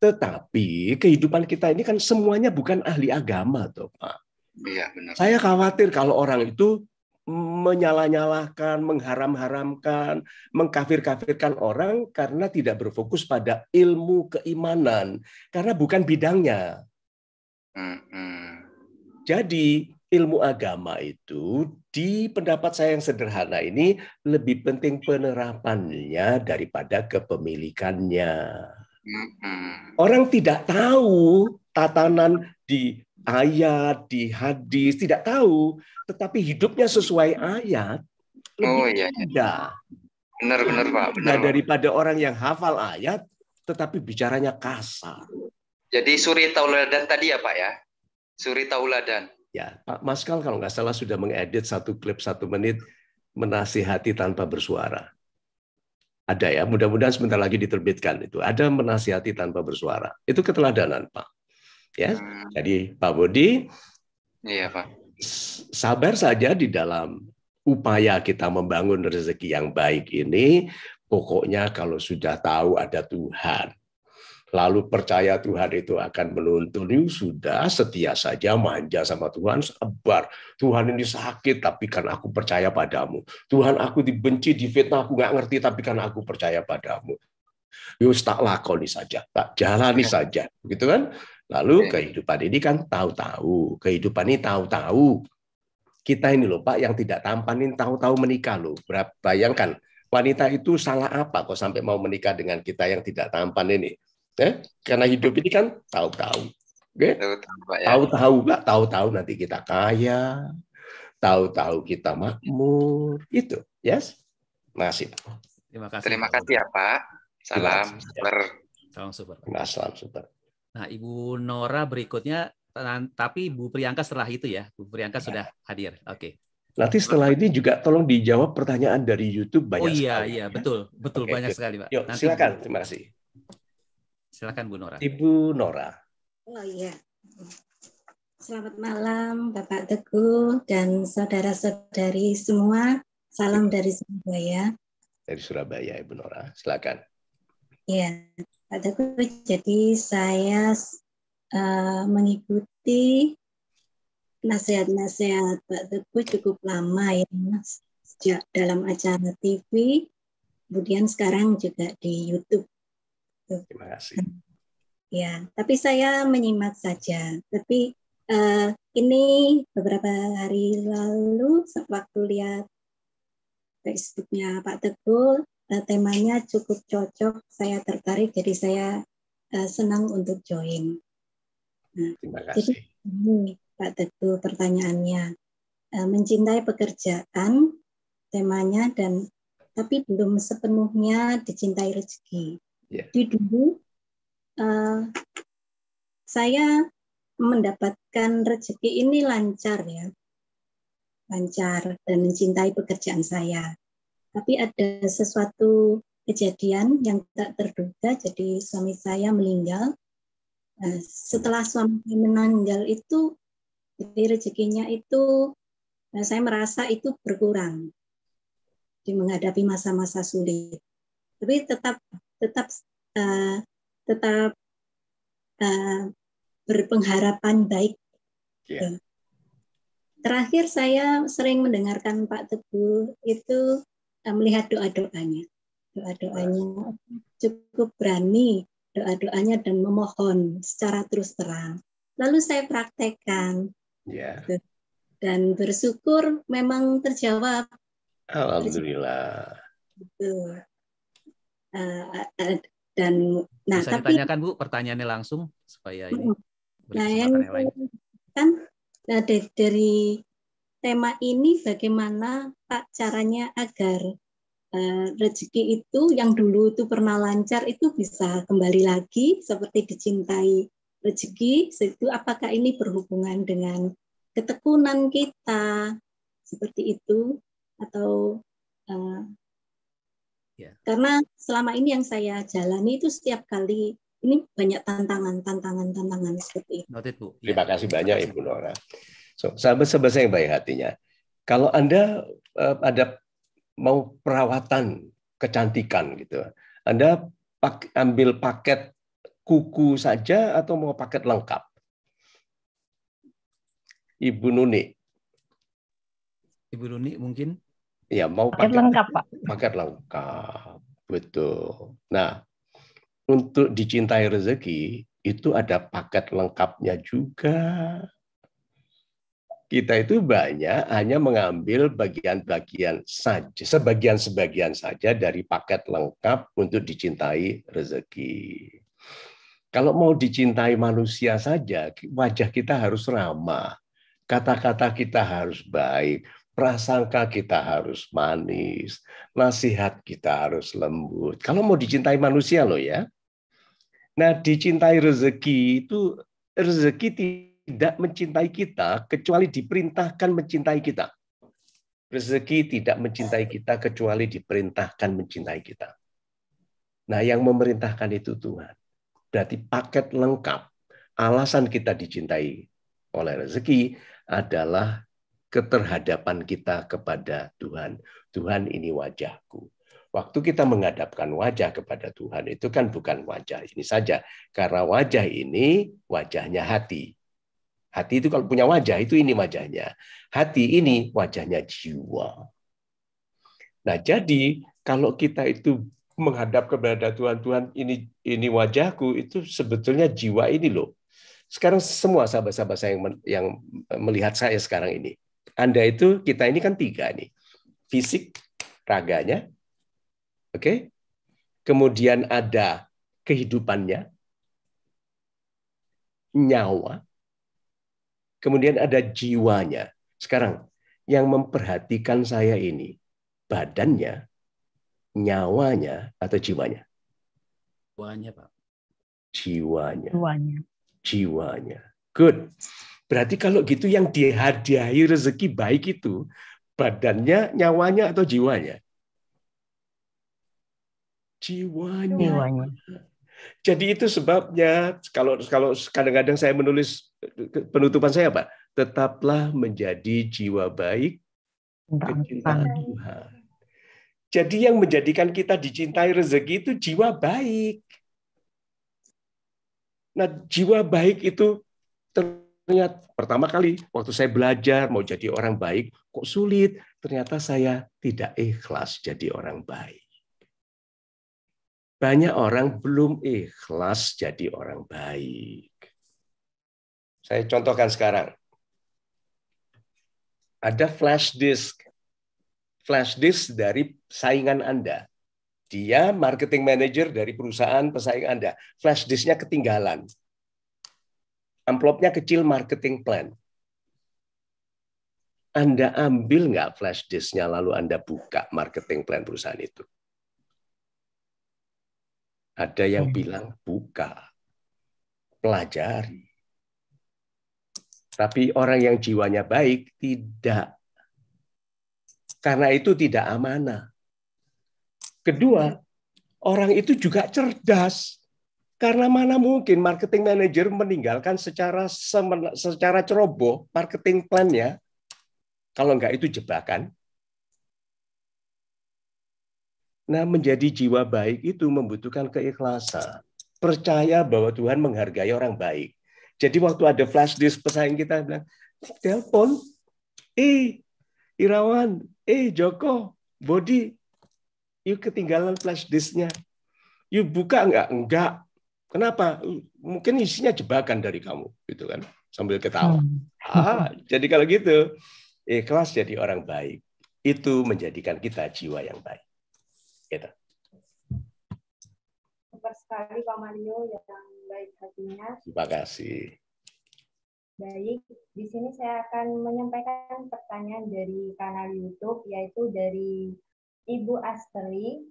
Tetapi kehidupan kita ini kan semuanya bukan ahli agama, tuh Pak. Iya benar. Saya khawatir kalau orang itu menyalah-nyalahkan, mengharam-haramkan, mengkafir-kafirkan orang karena tidak berfokus pada ilmu keimanan, karena bukan bidangnya. Mm -hmm. Jadi ilmu agama itu di pendapat saya yang sederhana ini lebih penting penerapannya daripada kepemilikannya. Mm-hmm. Orang tidak tahu tatanan di ayat, di hadis, tidak tahu, tetapi hidupnya sesuai ayat. Lebih oh iya. iya. Benar benar Pak. Benar, nah, daripada Pak. orang yang hafal ayat tetapi bicaranya kasar. Jadi suri tauladan tadi ya Pak ya? Suri tauladan ya Pak Maskal kalau nggak salah sudah mengedit satu klip satu menit menasihati tanpa bersuara. Ada ya, mudah-mudahan sebentar lagi diterbitkan itu. Ada menasihati tanpa bersuara. Itu keteladanan, Pak. Ya, jadi Pak Budi iya Pak. Sabar saja di dalam upaya kita membangun rezeki yang baik ini. Pokoknya kalau sudah tahu ada Tuhan, lalu percaya Tuhan itu akan menuntun, menuntuni, sudah setia saja manja sama Tuhan, sabar. Tuhan ini sakit, tapi kan aku percaya padamu. Tuhan aku dibenci, difitnah, aku nggak ngerti, tapi kan aku percaya padamu. Yus tak lakoni saja, tak jalani ya. saja, gitu kan? Lalu ya. kehidupan ini kan tahu-tahu, kehidupan ini tahu-tahu. Kita ini loh Pak yang tidak tampan ini tahu-tahu menikah loh. Bayangkan wanita itu salah apa kok sampai mau menikah dengan kita yang tidak tampan ini? Eh? Karena hidup ini kan tahu-tahu. Tahu-tahu, ya. Tahu-tahu, nanti kita kaya. Tahu-tahu kita makmur. Itu. Yes? Masih. Terima kasih. Terima kasih ya, Pak. Salam super. Salam super. Nah, salam super. Nah, Ibu Nora berikutnya tapi Bu Priyanka setelah itu ya. Bu Priyanka nah. sudah hadir. Oke. Okay. Nanti setelah ini juga tolong dijawab pertanyaan dari YouTube banyak sekali. Oh iya sekali, iya, ya? betul. Betul Oke, banyak sekali, Pak. Yuk, Nanti silakan. Terima kasih. Silakan Bu Nora. Ibu Nora. Oh iya. Selamat malam Bapak Teguh dan saudara-saudari semua. Salam dari Surabaya. Dari Surabaya, Ibu Nora. Silakan. Ya, Pak Teguh. Jadi saya uh, mengikuti nasihat-nasihat Pak Teguh cukup lama ya, Mas. Sejak dalam acara TV, kemudian sekarang juga di YouTube gitu. Terima kasih. Kan. Ya, tapi saya menyimak saja. Tapi uh, ini beberapa hari lalu waktu lihat Facebooknya Pak Teguh, uh, temanya cukup cocok. Saya tertarik, jadi saya uh, senang untuk join. Nah, Terima kasih. Jadi, ini Pak Teguh pertanyaannya. Uh, mencintai pekerjaan, temanya dan tapi belum sepenuhnya dicintai rezeki. Yeah. Di dulu uh, eh, saya mendapatkan rezeki ini lancar ya, lancar dan mencintai pekerjaan saya. Tapi ada sesuatu kejadian yang tak terduga, jadi suami saya meninggal. Uh, setelah suami meninggal itu, jadi rezekinya itu, nah saya merasa itu berkurang di menghadapi masa-masa sulit. Tapi tetap tetap uh, tetap uh, berpengharapan baik. Yeah. Gitu. Terakhir saya sering mendengarkan Pak Teguh itu uh, melihat doa-doanya. Doa-doanya cukup berani, doa-doanya dan memohon secara terus terang. Lalu saya praktekkan. Yeah. Gitu. Dan bersyukur memang terjawab. Alhamdulillah. Terjawab. Gitu. Eh, eh, dan nah Bisa tapi ditanyakan bu pertanyaannya langsung supaya ini nah yang, kan nah, eh, dari, dari tema ini bagaimana pak caranya agar uh, rezeki itu yang dulu itu pernah lancar itu bisa kembali lagi seperti dicintai rezeki itu apakah ini berhubungan dengan ketekunan kita seperti itu atau uh, Ya. Karena selama ini yang saya jalani itu setiap kali ini banyak tantangan, tantangan, tantangan seperti itu. Noted, Bu. Ya. Terima kasih banyak Ibu Nora. So, sahabat sebesar yang baik hatinya. Kalau Anda uh, ada mau perawatan kecantikan gitu, Anda pak, ambil paket kuku saja atau mau paket lengkap? Ibu Nuni. Ibu Nuni mungkin Ya mau paket, paket lengkap Pak. Paket lengkap, betul. Nah, untuk dicintai rezeki itu ada paket lengkapnya juga. Kita itu banyak hanya mengambil bagian-bagian saja, sebagian-sebagian saja dari paket lengkap untuk dicintai rezeki. Kalau mau dicintai manusia saja, wajah kita harus ramah, kata-kata kita harus baik, prasangka kita harus manis, nasihat kita harus lembut. Kalau mau dicintai manusia loh ya. Nah, dicintai rezeki itu rezeki tidak mencintai kita kecuali diperintahkan mencintai kita. Rezeki tidak mencintai kita kecuali diperintahkan mencintai kita. Nah, yang memerintahkan itu Tuhan. Berarti paket lengkap. Alasan kita dicintai oleh rezeki adalah keterhadapan kita kepada Tuhan. Tuhan ini wajahku. Waktu kita menghadapkan wajah kepada Tuhan itu kan bukan wajah ini saja. Karena wajah ini wajahnya hati. Hati itu kalau punya wajah itu ini wajahnya. Hati ini wajahnya jiwa. Nah, jadi kalau kita itu menghadap kepada Tuhan, Tuhan ini ini wajahku itu sebetulnya jiwa ini loh. Sekarang semua sahabat-sahabat saya yang, yang melihat saya sekarang ini, anda itu kita ini kan tiga nih. Fisik raganya. Oke. Okay? Kemudian ada kehidupannya. Nyawa. Kemudian ada jiwanya. Sekarang yang memperhatikan saya ini badannya, nyawanya atau jiwanya? Jiwanya, Pak. Jiwanya. Jiwanya. Jiwanya. Good. Berarti kalau gitu yang dihadiahi rezeki baik itu badannya, nyawanya atau jiwanya? Jiwanya. jiwanya. Jadi itu sebabnya kalau kalau kadang-kadang saya menulis penutupan saya apa? Tetaplah menjadi jiwa baik kecintaan Tuhan. Jadi yang menjadikan kita dicintai rezeki itu jiwa baik. Nah, jiwa baik itu Ingat, pertama kali waktu saya belajar mau jadi orang baik, kok sulit? Ternyata saya tidak ikhlas jadi orang baik. Banyak orang belum ikhlas jadi orang baik. Saya contohkan sekarang. Ada flash disk. Flash disk dari saingan Anda. Dia marketing manager dari perusahaan pesaing Anda. Flash disknya ketinggalan. Amplopnya kecil marketing plan. Anda ambil nggak flash disknya lalu Anda buka marketing plan perusahaan itu? Ada yang hmm. bilang buka, pelajari. Tapi orang yang jiwanya baik tidak. Karena itu tidak amanah. Kedua, orang itu juga cerdas. Karena mana mungkin marketing manager meninggalkan secara semen, secara ceroboh marketing plan-nya kalau enggak itu jebakan. Nah, menjadi jiwa baik itu membutuhkan keikhlasan. Percaya bahwa Tuhan menghargai orang baik. Jadi waktu ada flash disk pesaing kita bilang, telepon, eh Irawan, eh Joko, Bodi, yuk ketinggalan flash disk-nya. Yuk buka enggak? Enggak Kenapa? Mungkin isinya jebakan dari kamu, gitu kan? Sambil ketawa. Ah, jadi kalau gitu, ikhlas jadi orang baik itu menjadikan kita jiwa yang baik. Gitu. Super sekali Pak Mario yang baik hatinya. Terima kasih. Baik, di sini saya akan menyampaikan pertanyaan dari kanal YouTube yaitu dari Ibu Astri,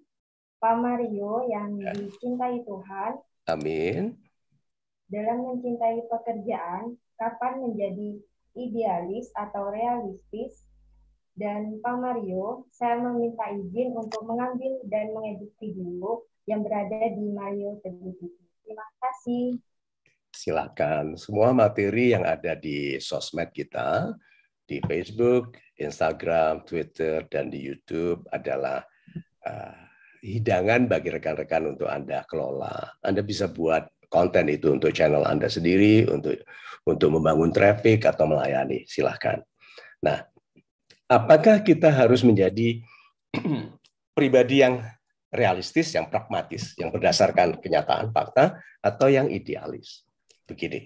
Pak Mario yang ya. dicintai Tuhan, Amin. Dalam mencintai pekerjaan, kapan menjadi idealis atau realistis? Dan Pak Mario, saya meminta izin untuk mengambil dan mengedit video yang berada di Mario Teguh. Terima kasih. Silakan semua materi yang ada di sosmed kita, di Facebook, Instagram, Twitter, dan di YouTube adalah uh, hidangan bagi rekan-rekan untuk Anda kelola. Anda bisa buat konten itu untuk channel Anda sendiri, untuk untuk membangun traffic atau melayani, silahkan. Nah, apakah kita harus menjadi pribadi yang realistis, yang pragmatis, yang berdasarkan kenyataan fakta, atau yang idealis? Begini,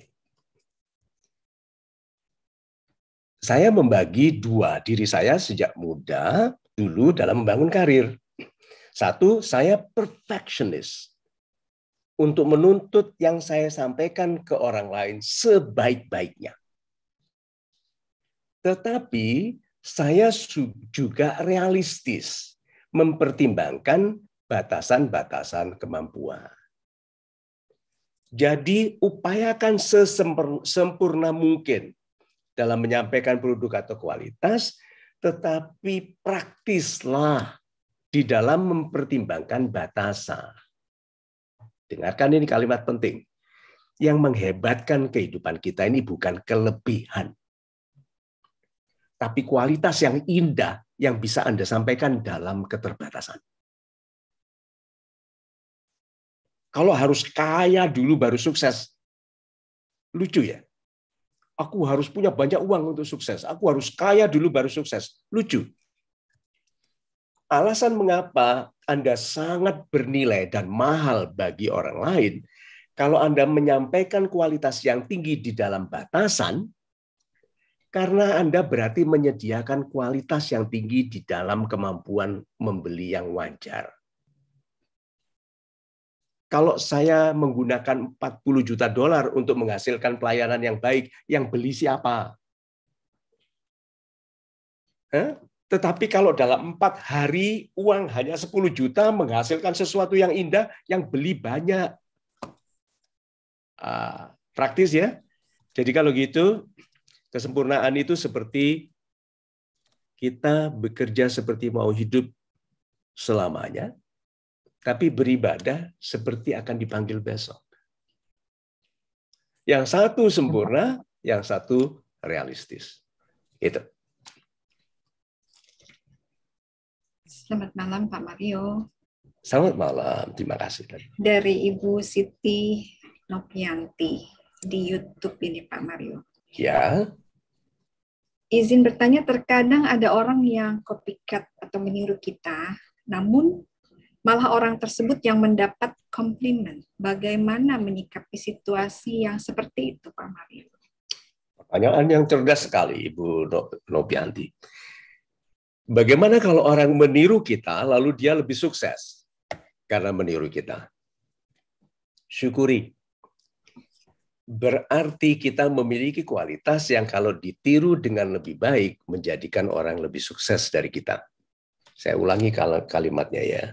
saya membagi dua diri saya sejak muda dulu dalam membangun karir. Satu, saya perfectionist. Untuk menuntut yang saya sampaikan ke orang lain sebaik-baiknya. Tetapi saya juga realistis mempertimbangkan batasan-batasan kemampuan. Jadi upayakan sesempurna mungkin dalam menyampaikan produk atau kualitas, tetapi praktislah di dalam mempertimbangkan batasan. Dengarkan ini kalimat penting. Yang menghebatkan kehidupan kita ini bukan kelebihan, tapi kualitas yang indah yang bisa Anda sampaikan dalam keterbatasan. Kalau harus kaya dulu baru sukses, lucu ya. Aku harus punya banyak uang untuk sukses. Aku harus kaya dulu baru sukses. Lucu. Alasan mengapa Anda sangat bernilai dan mahal bagi orang lain, kalau Anda menyampaikan kualitas yang tinggi di dalam batasan, karena Anda berarti menyediakan kualitas yang tinggi di dalam kemampuan membeli yang wajar. Kalau saya menggunakan 40 juta dolar untuk menghasilkan pelayanan yang baik, yang beli siapa? Hah? Tetapi kalau dalam empat hari uang hanya 10 juta menghasilkan sesuatu yang indah, yang beli banyak. Ah, praktis ya. Jadi kalau gitu, kesempurnaan itu seperti kita bekerja seperti mau hidup selamanya, tapi beribadah seperti akan dipanggil besok. Yang satu sempurna, yang satu realistis. Itu. Selamat malam Pak Mario. Selamat malam, terima kasih. Dari Ibu Siti Nopianti di YouTube ini Pak Mario. Ya. Izin bertanya, terkadang ada orang yang copycat atau meniru kita, namun malah orang tersebut yang mendapat komplimen. Bagaimana menyikapi situasi yang seperti itu, Pak Mario? Pertanyaan yang cerdas sekali, Ibu Nopianti. Bagaimana kalau orang meniru kita, lalu dia lebih sukses karena meniru kita? Syukuri. Berarti kita memiliki kualitas yang kalau ditiru dengan lebih baik, menjadikan orang lebih sukses dari kita. Saya ulangi kalimatnya ya.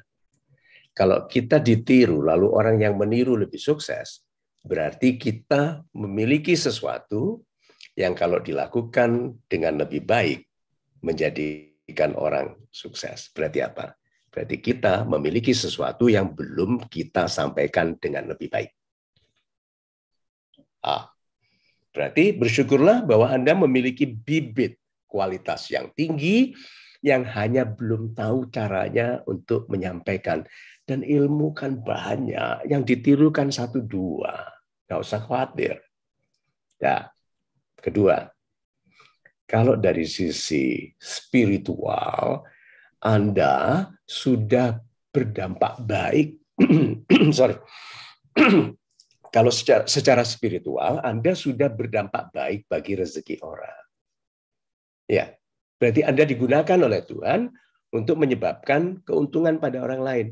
Kalau kita ditiru, lalu orang yang meniru lebih sukses, berarti kita memiliki sesuatu yang kalau dilakukan dengan lebih baik, menjadi menjadikan orang sukses. Berarti apa? Berarti kita memiliki sesuatu yang belum kita sampaikan dengan lebih baik. A. Berarti bersyukurlah bahwa Anda memiliki bibit kualitas yang tinggi yang hanya belum tahu caranya untuk menyampaikan. Dan ilmu kan banyak yang ditirukan satu dua. Nggak usah khawatir. Ya. Kedua, kalau dari sisi spiritual, Anda sudah berdampak baik. Sorry. Kalau secara, secara spiritual, Anda sudah berdampak baik bagi rezeki orang. Ya, berarti Anda digunakan oleh Tuhan untuk menyebabkan keuntungan pada orang lain.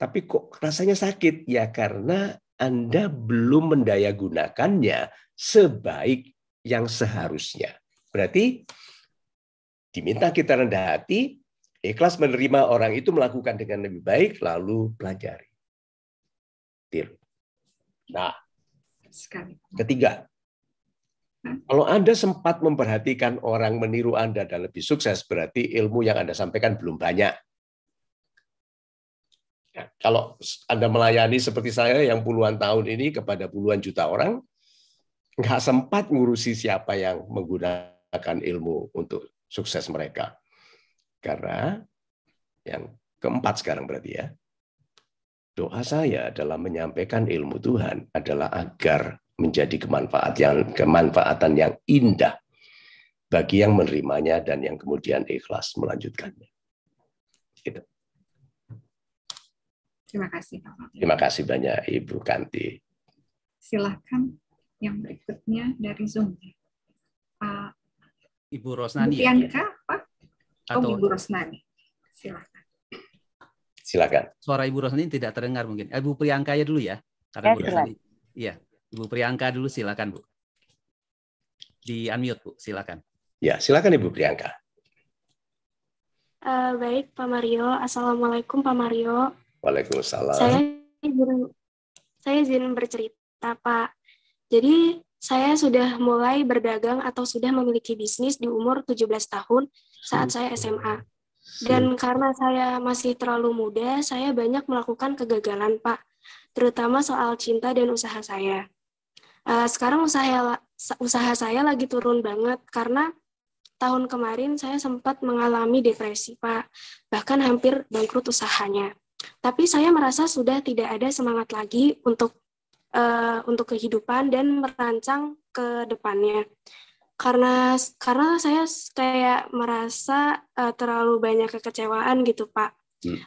Tapi kok rasanya sakit? Ya karena Anda belum mendaya gunakannya sebaik yang seharusnya. Berarti diminta kita rendah hati, ikhlas menerima orang itu melakukan dengan lebih baik, lalu pelajari. Tiru. Nah, ketiga, kalau Anda sempat memperhatikan orang meniru Anda dan lebih sukses, berarti ilmu yang Anda sampaikan belum banyak. Nah, kalau Anda melayani seperti saya yang puluhan tahun ini kepada puluhan juta orang, nggak sempat ngurusi siapa yang menggunakan akan ilmu untuk sukses mereka. Karena yang keempat sekarang berarti ya, doa saya dalam menyampaikan ilmu Tuhan adalah agar menjadi kemanfaat yang, kemanfaatan yang indah bagi yang menerimanya dan yang kemudian ikhlas melanjutkannya. Gitu. Terima kasih Pak. Terima kasih banyak Ibu Kanti. Silahkan yang berikutnya dari Zoom. Ibu Rosnani. Bupianka, ya? Gitu. apa? Oh, Atau... Ibu Rosnani. Silakan. Silakan. Suara Ibu Rosnani tidak terdengar mungkin. Eh, Ibu Priyanka ya dulu ya. Karena ya, Ibu Rosnani. Iya. Ibu Priyanka dulu silakan, Bu. Di unmute, Bu. Silakan. Ya, silakan Ibu Priyanka. Uh, baik, Pak Mario. Assalamualaikum, Pak Mario. Waalaikumsalam. Saya izin, saya izin bercerita, Pak. Jadi saya sudah mulai berdagang atau sudah memiliki bisnis di umur 17 tahun saat saya SMA. Dan karena saya masih terlalu muda, saya banyak melakukan kegagalan, Pak, terutama soal cinta dan usaha saya. Eh, sekarang usaha usaha saya lagi turun banget karena tahun kemarin saya sempat mengalami depresi, Pak, bahkan hampir bangkrut usahanya. Tapi saya merasa sudah tidak ada semangat lagi untuk Eh, untuk kehidupan dan merancang ke depannya. Karena karena saya kayak merasa uh, terlalu banyak kekecewaan gitu, Pak.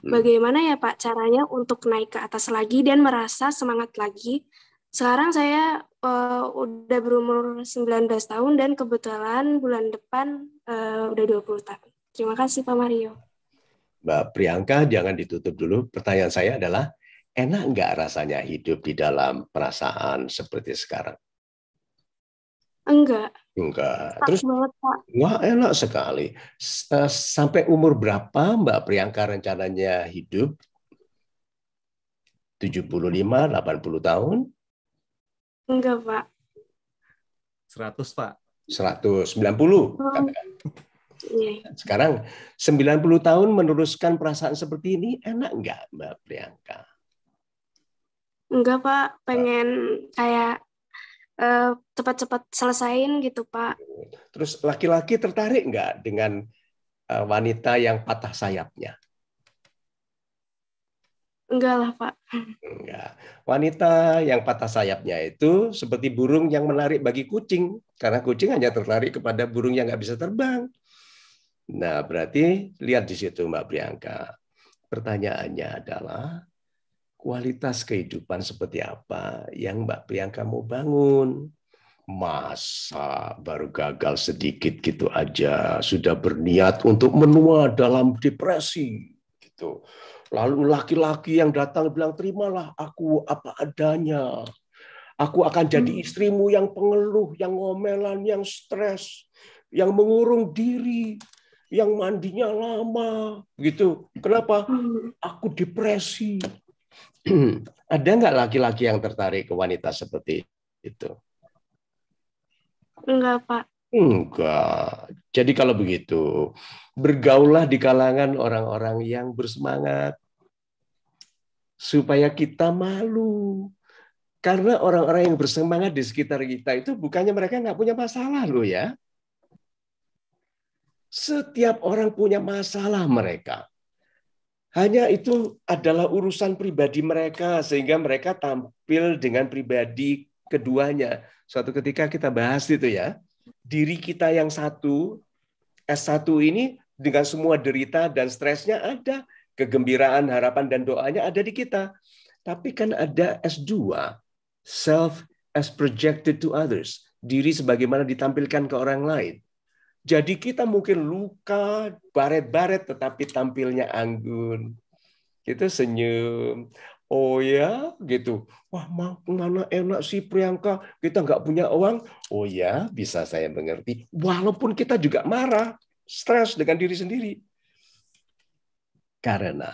Bagaimana ya Pak caranya untuk naik ke atas lagi dan merasa semangat lagi? Sekarang saya uh, udah berumur 19 tahun dan kebetulan bulan depan uh, udah 20 tahun. Terima kasih Pak Mario. Mbak Priyanka, jangan ditutup dulu. Pertanyaan saya adalah, enak nggak rasanya hidup di dalam perasaan seperti sekarang? Enggak. Enggak. Terus banget, Pak. Wah, enak sekali. Eh, sampai umur berapa Mbak Priyanka rencananya hidup? 75, 80 tahun? Enggak, Pak. 100, Pak. Seratus sembilan puluh. Oh. Iya. Sekarang 90 tahun meneruskan perasaan seperti ini enak enggak Mbak Priyanka? Enggak, Pak. Pengen kayak cepat eh, cepat-cepat selesain gitu, Pak. Terus laki-laki tertarik enggak dengan uh, wanita yang patah sayapnya? Enggak lah, Pak. Enggak. Wanita yang patah sayapnya itu seperti burung yang menarik bagi kucing. Karena kucing hanya tertarik kepada burung yang nggak bisa terbang. Nah, berarti lihat di situ Mbak Priyanka. Pertanyaannya adalah, kualitas kehidupan seperti apa yang Mbak Priyanka kamu bangun. Masa baru gagal sedikit gitu aja sudah berniat untuk menua dalam depresi gitu. Lalu laki-laki yang datang bilang terimalah aku apa adanya. Aku akan jadi hmm. istrimu yang pengeluh, yang ngomelan, yang stres, yang mengurung diri, yang mandinya lama, gitu. Kenapa? Hmm. Aku depresi. Ada nggak laki-laki yang tertarik ke wanita seperti itu? Enggak, Pak. Enggak. Jadi kalau begitu, bergaulah di kalangan orang-orang yang bersemangat supaya kita malu. Karena orang-orang yang bersemangat di sekitar kita itu bukannya mereka nggak punya masalah loh ya. Setiap orang punya masalah mereka. Hanya itu adalah urusan pribadi mereka sehingga mereka tampil dengan pribadi keduanya. Suatu ketika kita bahas itu ya. Diri kita yang satu S1 ini dengan semua derita dan stresnya ada, kegembiraan, harapan dan doanya ada di kita. Tapi kan ada S2, self as projected to others, diri sebagaimana ditampilkan ke orang lain. Jadi kita mungkin luka, baret-baret, tetapi tampilnya anggun. Kita gitu, senyum. Oh ya, gitu. Wah, mana enak sih Priyanka? Kita nggak punya uang. Oh ya, bisa saya mengerti. Walaupun kita juga marah, stres dengan diri sendiri. Karena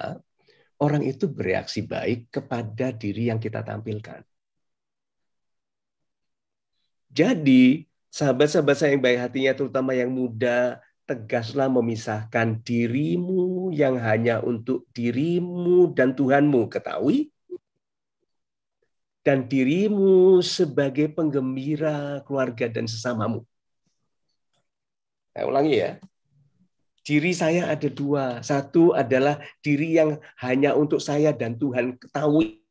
orang itu bereaksi baik kepada diri yang kita tampilkan. Jadi, Sahabat-sahabat saya yang baik hatinya, terutama yang muda, tegaslah memisahkan dirimu yang hanya untuk dirimu dan Tuhanmu. Ketahui? Dan dirimu sebagai penggembira keluarga dan sesamamu. Saya ulangi ya. Diri saya ada dua. Satu adalah diri yang hanya untuk saya dan Tuhan ketahui.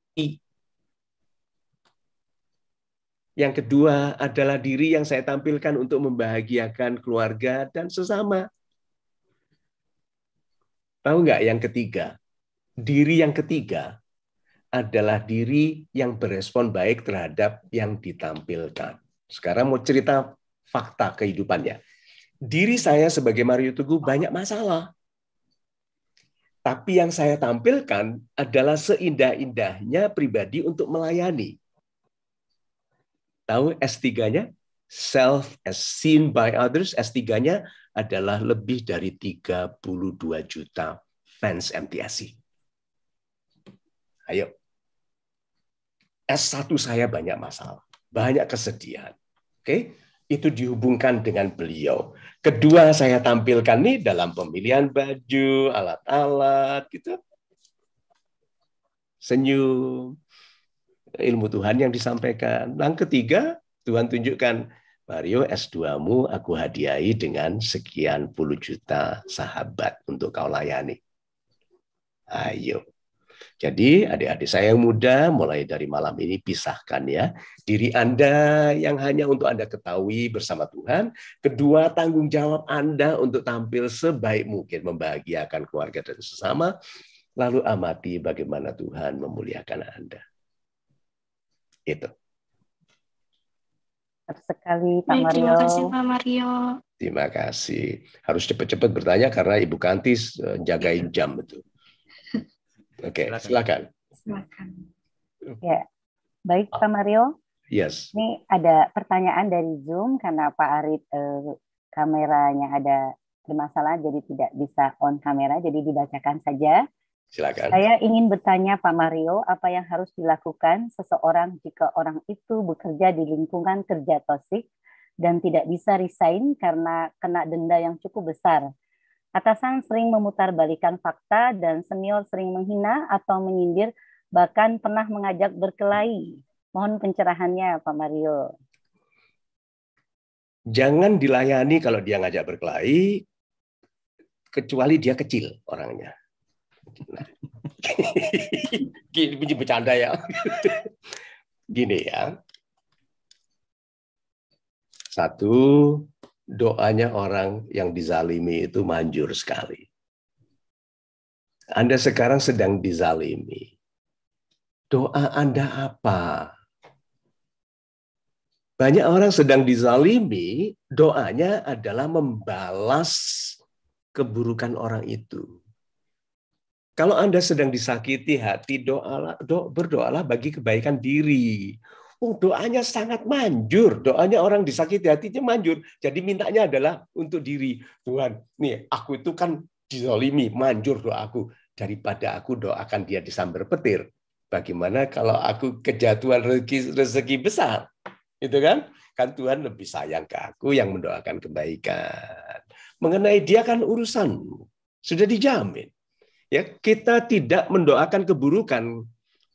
Yang kedua adalah diri yang saya tampilkan untuk membahagiakan keluarga dan sesama. Tahu nggak yang ketiga? Diri yang ketiga adalah diri yang berespon baik terhadap yang ditampilkan. Sekarang mau cerita fakta kehidupannya. Diri saya sebagai Mario Tugu banyak masalah. Tapi yang saya tampilkan adalah seindah-indahnya pribadi untuk melayani Tahu S3-nya? Self as seen by others, S3-nya adalah lebih dari 32 juta fans MTSC. Ayo. S1 saya banyak masalah, banyak kesedihan. Oke? Okay? itu dihubungkan dengan beliau. Kedua saya tampilkan nih dalam pemilihan baju, alat-alat gitu. Senyum, ilmu Tuhan yang disampaikan. Yang ketiga, Tuhan tunjukkan, Mario S2-mu aku hadiahi dengan sekian puluh juta sahabat untuk kau layani. Ayo. Jadi adik-adik saya yang muda, mulai dari malam ini pisahkan ya. Diri Anda yang hanya untuk Anda ketahui bersama Tuhan. Kedua, tanggung jawab Anda untuk tampil sebaik mungkin, membahagiakan keluarga dan sesama. Lalu amati bagaimana Tuhan memuliakan Anda. Itu. Sekali Pak Mario. Terima kasih Pak Mario. Terima kasih. Harus cepat-cepat bertanya karena Ibu Kantis eh, jagain jam itu. Oke, okay, silakan. Silakan. Ya, baik Pak Mario. Yes. Ini ada pertanyaan dari Zoom karena Pak Arif eh, kameranya ada bermasalah jadi tidak bisa on kamera jadi dibacakan saja. Silakan. Saya ingin bertanya Pak Mario, apa yang harus dilakukan seseorang jika orang itu bekerja di lingkungan kerja toksik dan tidak bisa resign karena kena denda yang cukup besar? Atasan sering memutarbalikan fakta dan senior sering menghina atau menyindir, bahkan pernah mengajak berkelahi. Mohon pencerahannya Pak Mario. Jangan dilayani kalau dia ngajak berkelahi, kecuali dia kecil orangnya Gini bercanda ya. Gini ya. Satu, doanya orang yang dizalimi itu manjur sekali. Anda sekarang sedang dizalimi. Doa Anda apa? Banyak orang sedang dizalimi, doanya adalah membalas keburukan orang itu. Kalau Anda sedang disakiti hati, doalah, do, berdoalah bagi kebaikan diri. Oh, doanya sangat manjur. Doanya orang disakiti hatinya manjur. Jadi mintanya adalah untuk diri. Tuhan, nih aku itu kan dizolimi, manjur doaku. Daripada aku doakan dia disambar petir. Bagaimana kalau aku kejatuhan rezeki, rezeki besar? Itu kan? Kan Tuhan lebih sayang ke aku yang mendoakan kebaikan. Mengenai dia kan urusan Sudah dijamin ya kita tidak mendoakan keburukan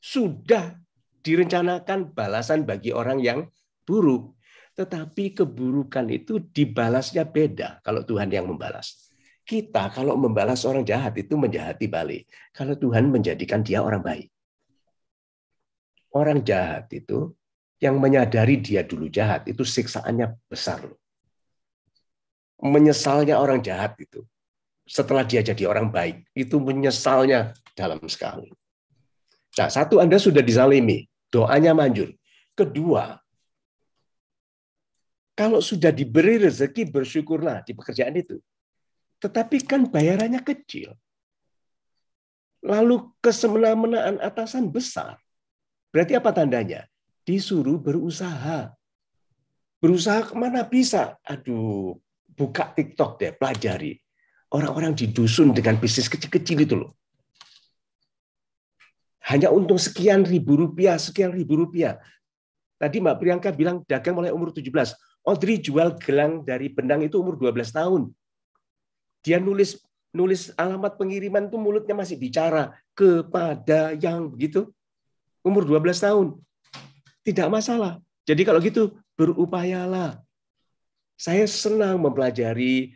sudah direncanakan balasan bagi orang yang buruk tetapi keburukan itu dibalasnya beda kalau Tuhan yang membalas kita kalau membalas orang jahat itu menjahati balik kalau Tuhan menjadikan dia orang baik orang jahat itu yang menyadari dia dulu jahat itu siksaannya besar menyesalnya orang jahat itu setelah dia jadi orang baik, itu menyesalnya dalam sekali. Nah, satu Anda sudah dizalimi doanya manjur. Kedua, kalau sudah diberi rezeki bersyukurlah di pekerjaan itu. Tetapi kan bayarannya kecil. Lalu kesemena-menaan atasan besar. Berarti apa tandanya? Disuruh berusaha. Berusaha kemana bisa? Aduh, buka TikTok deh, pelajari orang-orang di dusun dengan bisnis kecil-kecil itu loh. Hanya untung sekian ribu rupiah, sekian ribu rupiah. Tadi Mbak Priyanka bilang dagang mulai umur 17. Audrey jual gelang dari benang itu umur 12 tahun. Dia nulis nulis alamat pengiriman tuh mulutnya masih bicara kepada yang begitu. Umur 12 tahun. Tidak masalah. Jadi kalau gitu berupayalah. Saya senang mempelajari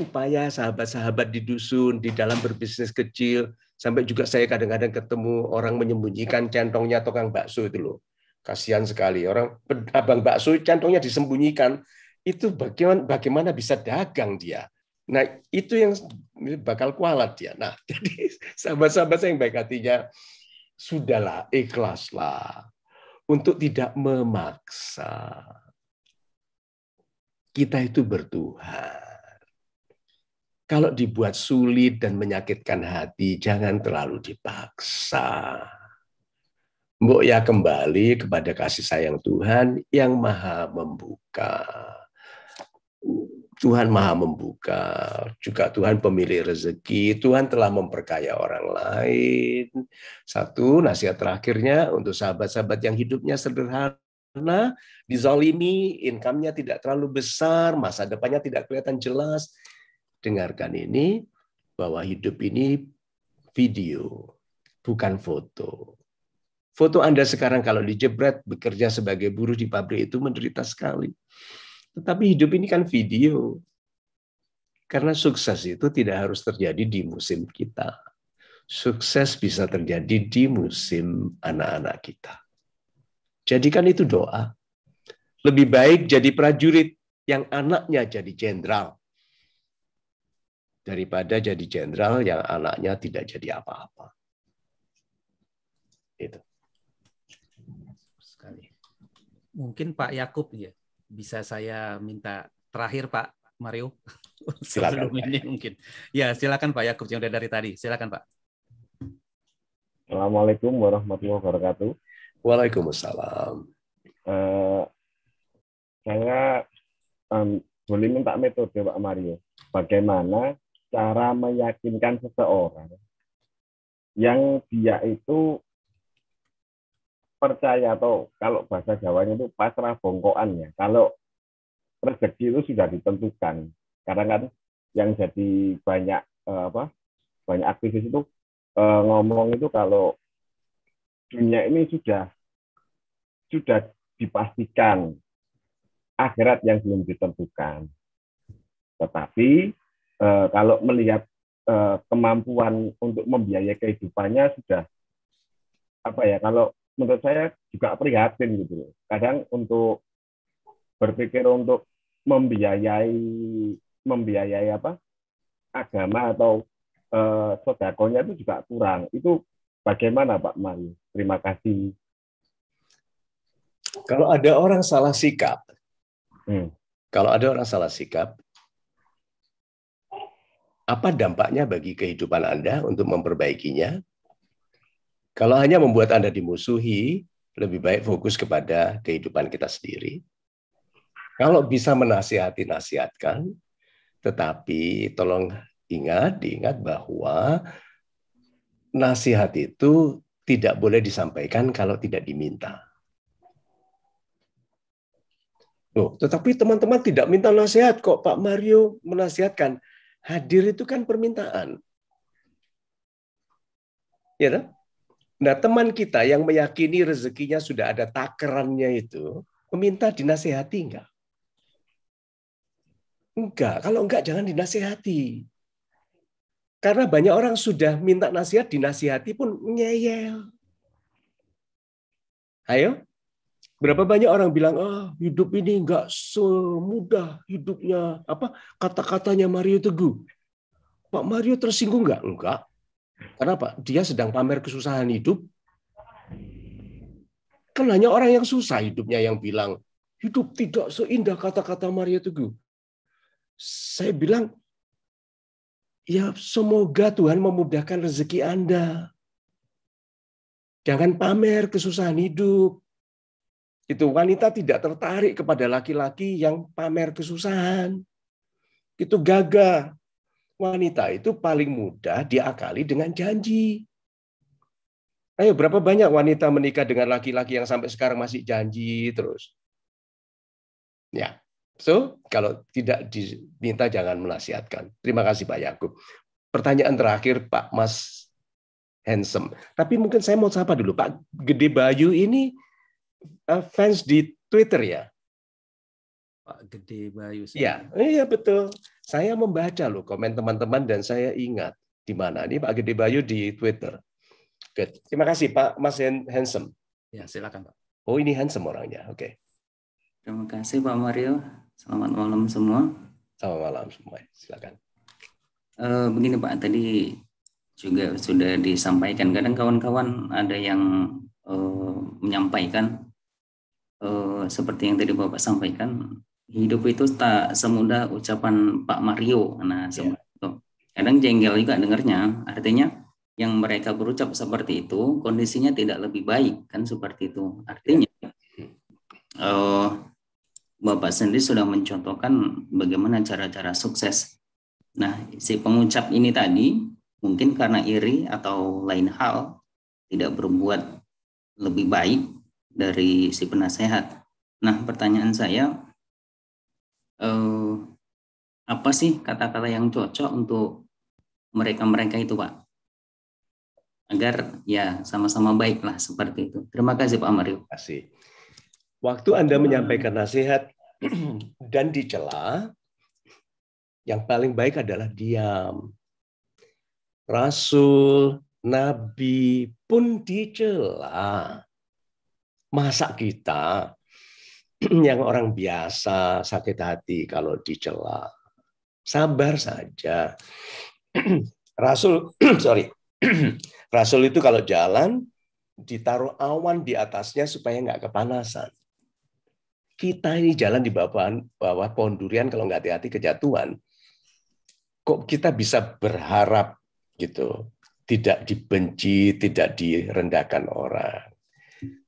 upaya sahabat-sahabat di dusun, di dalam berbisnis kecil, sampai juga saya kadang-kadang ketemu orang menyembunyikan centongnya tukang bakso itu loh. Kasihan sekali orang abang bakso centongnya disembunyikan. Itu bagaimana bagaimana bisa dagang dia? Nah, itu yang bakal kualat dia. Nah, jadi sahabat-sahabat saya yang baik hatinya sudahlah ikhlaslah untuk tidak memaksa. Kita itu bertuhan kalau dibuat sulit dan menyakitkan hati, jangan terlalu dipaksa. Mbok ya kembali kepada kasih sayang Tuhan yang maha membuka. Tuhan maha membuka, juga Tuhan pemilih rezeki, Tuhan telah memperkaya orang lain. Satu, nasihat terakhirnya untuk sahabat-sahabat yang hidupnya sederhana, karena dizalimi, income-nya tidak terlalu besar, masa depannya tidak kelihatan jelas dengarkan ini bahwa hidup ini video, bukan foto. Foto Anda sekarang kalau dijebret bekerja sebagai buruh di pabrik itu menderita sekali. Tetapi hidup ini kan video. Karena sukses itu tidak harus terjadi di musim kita. Sukses bisa terjadi di musim anak-anak kita. Jadikan itu doa. Lebih baik jadi prajurit yang anaknya jadi jenderal daripada jadi jenderal yang anaknya tidak jadi apa-apa. Itu. Sekali. Mungkin Pak Yakub ya bisa saya minta terakhir Pak Mario silakan Sebelum ini mungkin. Ya silakan Pak Yakub yang udah dari tadi. Silakan Pak. Assalamualaikum warahmatullahi wabarakatuh. Waalaikumsalam. Uh, saya um, boleh minta metode Pak Mario. Bagaimana cara meyakinkan seseorang yang dia itu percaya atau kalau bahasa Jawanya itu pasrah bongkoan ya. Kalau rezeki itu sudah ditentukan. Karena kan yang jadi banyak eh, apa banyak aktivis itu eh, ngomong itu kalau dunia ini sudah sudah dipastikan akhirat yang belum ditentukan. Tetapi Eh, kalau melihat uh, kemampuan untuk membiayai kehidupannya sudah apa ya kalau menurut saya juga prihatin gitu Kadang untuk berpikir untuk membiayai membiayai apa agama atau eh, sodakonya itu juga kurang. Itu bagaimana Pak Mari? Terima kasih. Kalau ada orang salah sikap, hmm. kalau ada orang salah sikap, apa dampaknya bagi kehidupan Anda untuk memperbaikinya? Kalau hanya membuat Anda dimusuhi, lebih baik fokus kepada kehidupan kita sendiri. Kalau bisa menasihati, nasihatkan. Tetapi tolong ingat, diingat bahwa nasihat itu tidak boleh disampaikan kalau tidak diminta. Loh, tetapi teman-teman tidak minta nasihat kok Pak Mario menasihatkan. Hadir itu kan permintaan. Ya, Nah, teman kita yang meyakini rezekinya sudah ada takerannya itu, meminta dinasehati enggak? Enggak, kalau enggak jangan dinasehati. Karena banyak orang sudah minta nasihat, dinasihati pun ngeyel. Ayo, Berapa banyak orang bilang, oh hidup ini nggak semudah hidupnya apa kata-katanya Mario Teguh. Pak Mario tersinggung nggak? Enggak. Kenapa? Dia sedang pamer kesusahan hidup. Kan hanya orang yang susah hidupnya yang bilang, hidup tidak seindah kata-kata Mario Teguh. Saya bilang, ya semoga Tuhan memudahkan rezeki Anda. Jangan pamer kesusahan hidup itu wanita tidak tertarik kepada laki-laki yang pamer kesusahan. Itu gagah. Wanita itu paling mudah diakali dengan janji. Ayo, berapa banyak wanita menikah dengan laki-laki yang sampai sekarang masih janji terus? Ya, so kalau tidak diminta jangan menasihatkan. Terima kasih Pak Yakub. Pertanyaan terakhir Pak Mas Handsome. Tapi mungkin saya mau sapa dulu Pak Gede Bayu ini Eh, fans di Twitter ya. Pak Gede Bayu. Iya, iya betul. Saya membaca loh komen teman-teman dan saya ingat di mana ini Pak Gede Bayu di Twitter. Good. Terima kasih Pak Mas Handsome. Ya, silakan Pak. Oh, ini handsome orangnya. Oke. Okay. Terima kasih Pak Mario. Selamat malam semua. Selamat malam semua. Silakan. Uh, begini Pak, tadi juga sudah disampaikan. Kadang kawan-kawan ada yang uh, menyampaikan Eh, seperti yang tadi Bapak sampaikan, hidup itu tak semudah ucapan Pak Mario. Nah, yeah. Iya. itu. kadang jengkel juga dengarnya. Artinya yang mereka berucap seperti itu kondisinya tidak lebih baik kan seperti itu. Artinya uh, Bapak sendiri sudah mencontohkan bagaimana cara-cara sukses. Nah, si pengucap ini tadi mungkin karena iri atau lain hal tidak berbuat lebih baik dari si penasehat. Nah, pertanyaan saya, eh, apa sih kata-kata yang cocok untuk mereka-mereka itu, Pak? Agar ya sama-sama baiklah seperti itu. Terima kasih, Pak Mario. Terima kasih. Waktu Anda menyampaikan nasihat dan dicela, yang paling baik adalah diam. Rasul, nabi pun dicela. Masa kita yang orang biasa sakit hati kalau dicela. Sabar saja. Rasul sorry. Rasul itu kalau jalan ditaruh awan di atasnya supaya nggak kepanasan. Kita ini jalan di bawah, bawah pohon durian kalau nggak hati-hati kejatuhan. Kok kita bisa berharap gitu, tidak dibenci, tidak direndahkan orang.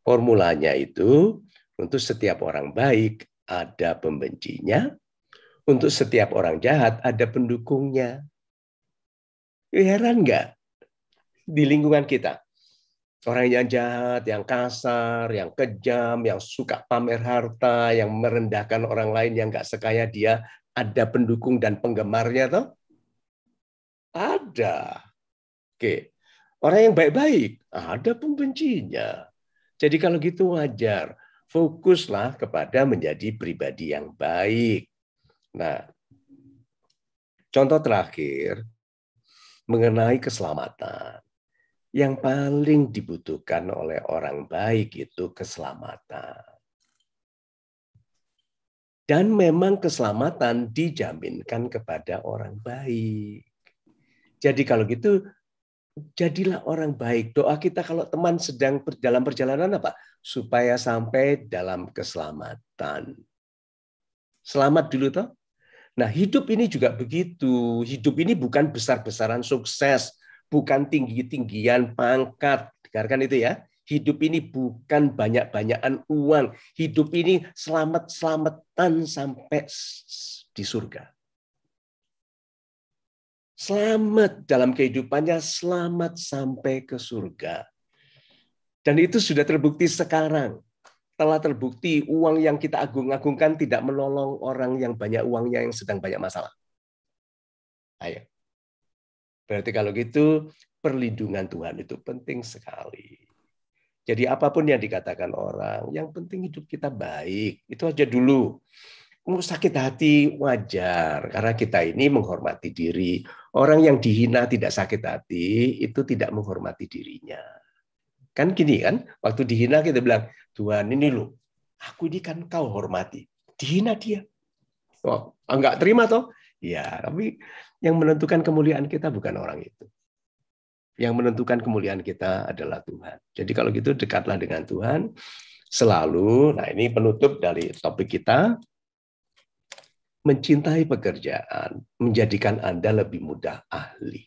Formulanya itu untuk setiap orang baik ada pembencinya, untuk setiap orang jahat ada pendukungnya. Heran nggak di lingkungan kita? Orang yang jahat, yang kasar, yang kejam, yang suka pamer harta, yang merendahkan orang lain yang nggak sekaya dia, ada pendukung dan penggemarnya toh? Ada. Oke. Orang yang baik-baik, ada pembencinya. Jadi kalau gitu wajar. Fokuslah kepada menjadi pribadi yang baik. Nah, contoh terakhir mengenai keselamatan. Yang paling dibutuhkan oleh orang baik itu keselamatan. Dan memang keselamatan dijaminkan kepada orang baik. Jadi kalau gitu jadilah orang baik. Doa kita kalau teman sedang dalam perjalanan apa? Supaya sampai dalam keselamatan. Selamat dulu toh. Nah, hidup ini juga begitu. Hidup ini bukan besar-besaran sukses, bukan tinggi-tinggian pangkat. Dengarkan itu ya. Hidup ini bukan banyak-banyakan uang. Hidup ini selamat-selamatan sampai di surga selamat dalam kehidupannya, selamat sampai ke surga. Dan itu sudah terbukti sekarang. Telah terbukti uang yang kita agung-agungkan tidak menolong orang yang banyak uangnya yang sedang banyak masalah. Ayo. Berarti kalau gitu perlindungan Tuhan itu penting sekali. Jadi apapun yang dikatakan orang, yang penting hidup kita baik. Itu aja dulu sakit hati wajar karena kita ini menghormati diri. Orang yang dihina tidak sakit hati itu tidak menghormati dirinya. Kan gini kan, waktu dihina kita bilang, Tuhan ini lu, aku ini kan kau hormati. Dihina dia. Oh, enggak terima toh? Ya, tapi yang menentukan kemuliaan kita bukan orang itu. Yang menentukan kemuliaan kita adalah Tuhan. Jadi kalau gitu dekatlah dengan Tuhan selalu. Nah, ini penutup dari topik kita mencintai pekerjaan menjadikan Anda lebih mudah ahli.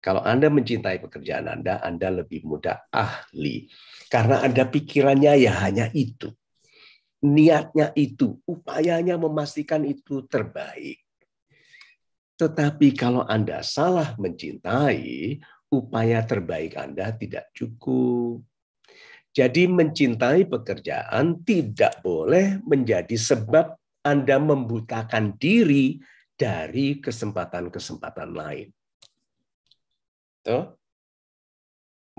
Kalau Anda mencintai pekerjaan Anda, Anda lebih mudah ahli. Karena Anda pikirannya ya hanya itu. Niatnya itu, upayanya memastikan itu terbaik. Tetapi kalau Anda salah mencintai, upaya terbaik Anda tidak cukup. Jadi mencintai pekerjaan tidak boleh menjadi sebab anda membutakan diri dari kesempatan-kesempatan lain. Tuh.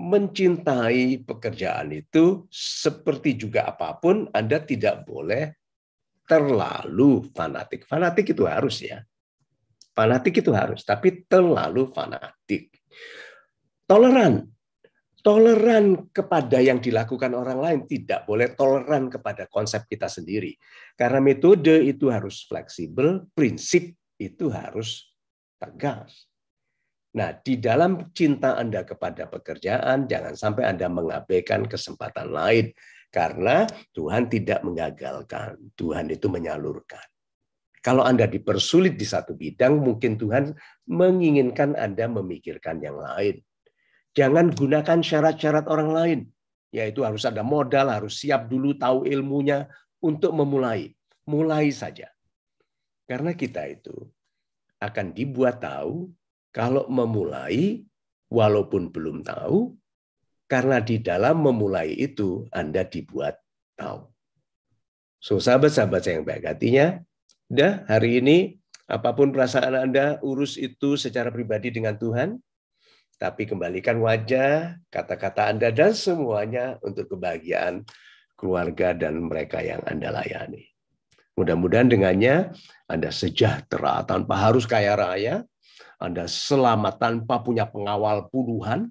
Mencintai pekerjaan itu seperti juga apapun Anda tidak boleh terlalu fanatik. Fanatik itu harus ya. Fanatik itu harus, tapi terlalu fanatik. Toleran toleran kepada yang dilakukan orang lain, tidak boleh toleran kepada konsep kita sendiri. Karena metode itu harus fleksibel, prinsip itu harus tegas. Nah, di dalam cinta Anda kepada pekerjaan, jangan sampai Anda mengabaikan kesempatan lain. Karena Tuhan tidak menggagalkan, Tuhan itu menyalurkan. Kalau Anda dipersulit di satu bidang, mungkin Tuhan menginginkan Anda memikirkan yang lain Jangan gunakan syarat-syarat orang lain, yaitu harus ada modal, harus siap dulu tahu ilmunya untuk memulai. Mulai saja. Karena kita itu akan dibuat tahu kalau memulai walaupun belum tahu karena di dalam memulai itu Anda dibuat tahu. So sahabat-sahabat saya yang baik hatinya, dah hari ini apapun perasaan Anda urus itu secara pribadi dengan Tuhan tapi kembalikan wajah, kata-kata Anda, dan semuanya untuk kebahagiaan keluarga dan mereka yang Anda layani. Mudah-mudahan dengannya Anda sejahtera tanpa harus kaya raya, Anda selamat tanpa punya pengawal puluhan,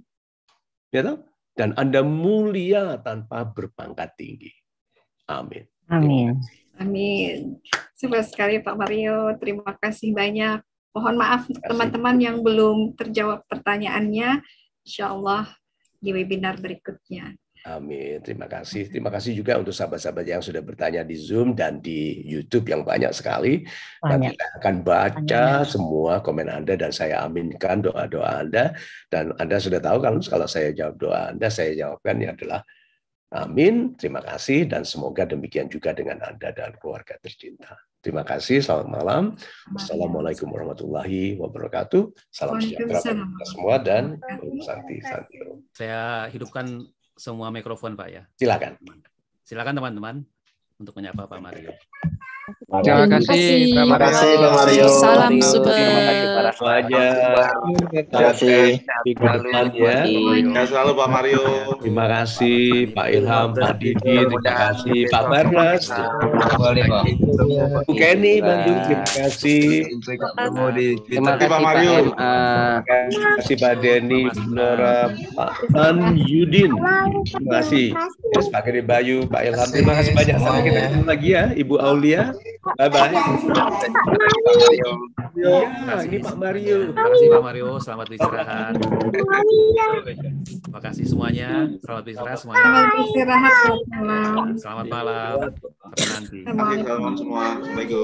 ya dan Anda mulia tanpa berpangkat tinggi. Amin. Amin. Amin. Senang sekali Pak Mario. Terima kasih banyak Mohon maaf teman-teman yang belum terjawab pertanyaannya. insyaallah di webinar berikutnya. Amin. Terima kasih. Terima kasih juga untuk sahabat-sahabat yang sudah bertanya di Zoom dan di YouTube yang banyak sekali. Banyak. Kita akan baca banyak. semua komen Anda dan saya aminkan doa-doa Anda. Dan Anda sudah tahu kan kalau saya jawab doa Anda, saya jawabkan yang adalah amin. Terima kasih dan semoga demikian juga dengan Anda dan keluarga tercinta. Terima kasih, selamat malam. Assalamualaikum warahmatullahi wabarakatuh. Salam sejahtera kita semua dan Santi Santi. Saya hidupkan semua mikrofon, Pak ya. Silakan. Silakan teman-teman untuk menyapa Pak Mario. Terima kasih, Terima kasih, Pak Mario. Salam super. Terima kasih para pelajar. Terima kasih. Terima selalu Pak Mario. Terima kasih Pak Ilham, Pak Didi. Terima kasih Pak Barnas. Bu Kenny, Bang Terima kasih. Terima kasih Pak Mario. Terima kasih Pak Denny, Nora, Pak An Yudin. Terima kasih. Terus Pak Gede Bayu, Pak Ilham. Terima kasih banyak. Sampai kita iya. ketemu lagi ya, Ibu Aulia. Bye bye. Ya, ini Pak Mario. Terima kasih Pak Mario, selamat beristirahat. Terima kasih semuanya, selamat beristirahat semuanya. Selamat istirahat Selamat malam. Iya. Sampai nanti. Selamat malam semua. Assalamualaikum.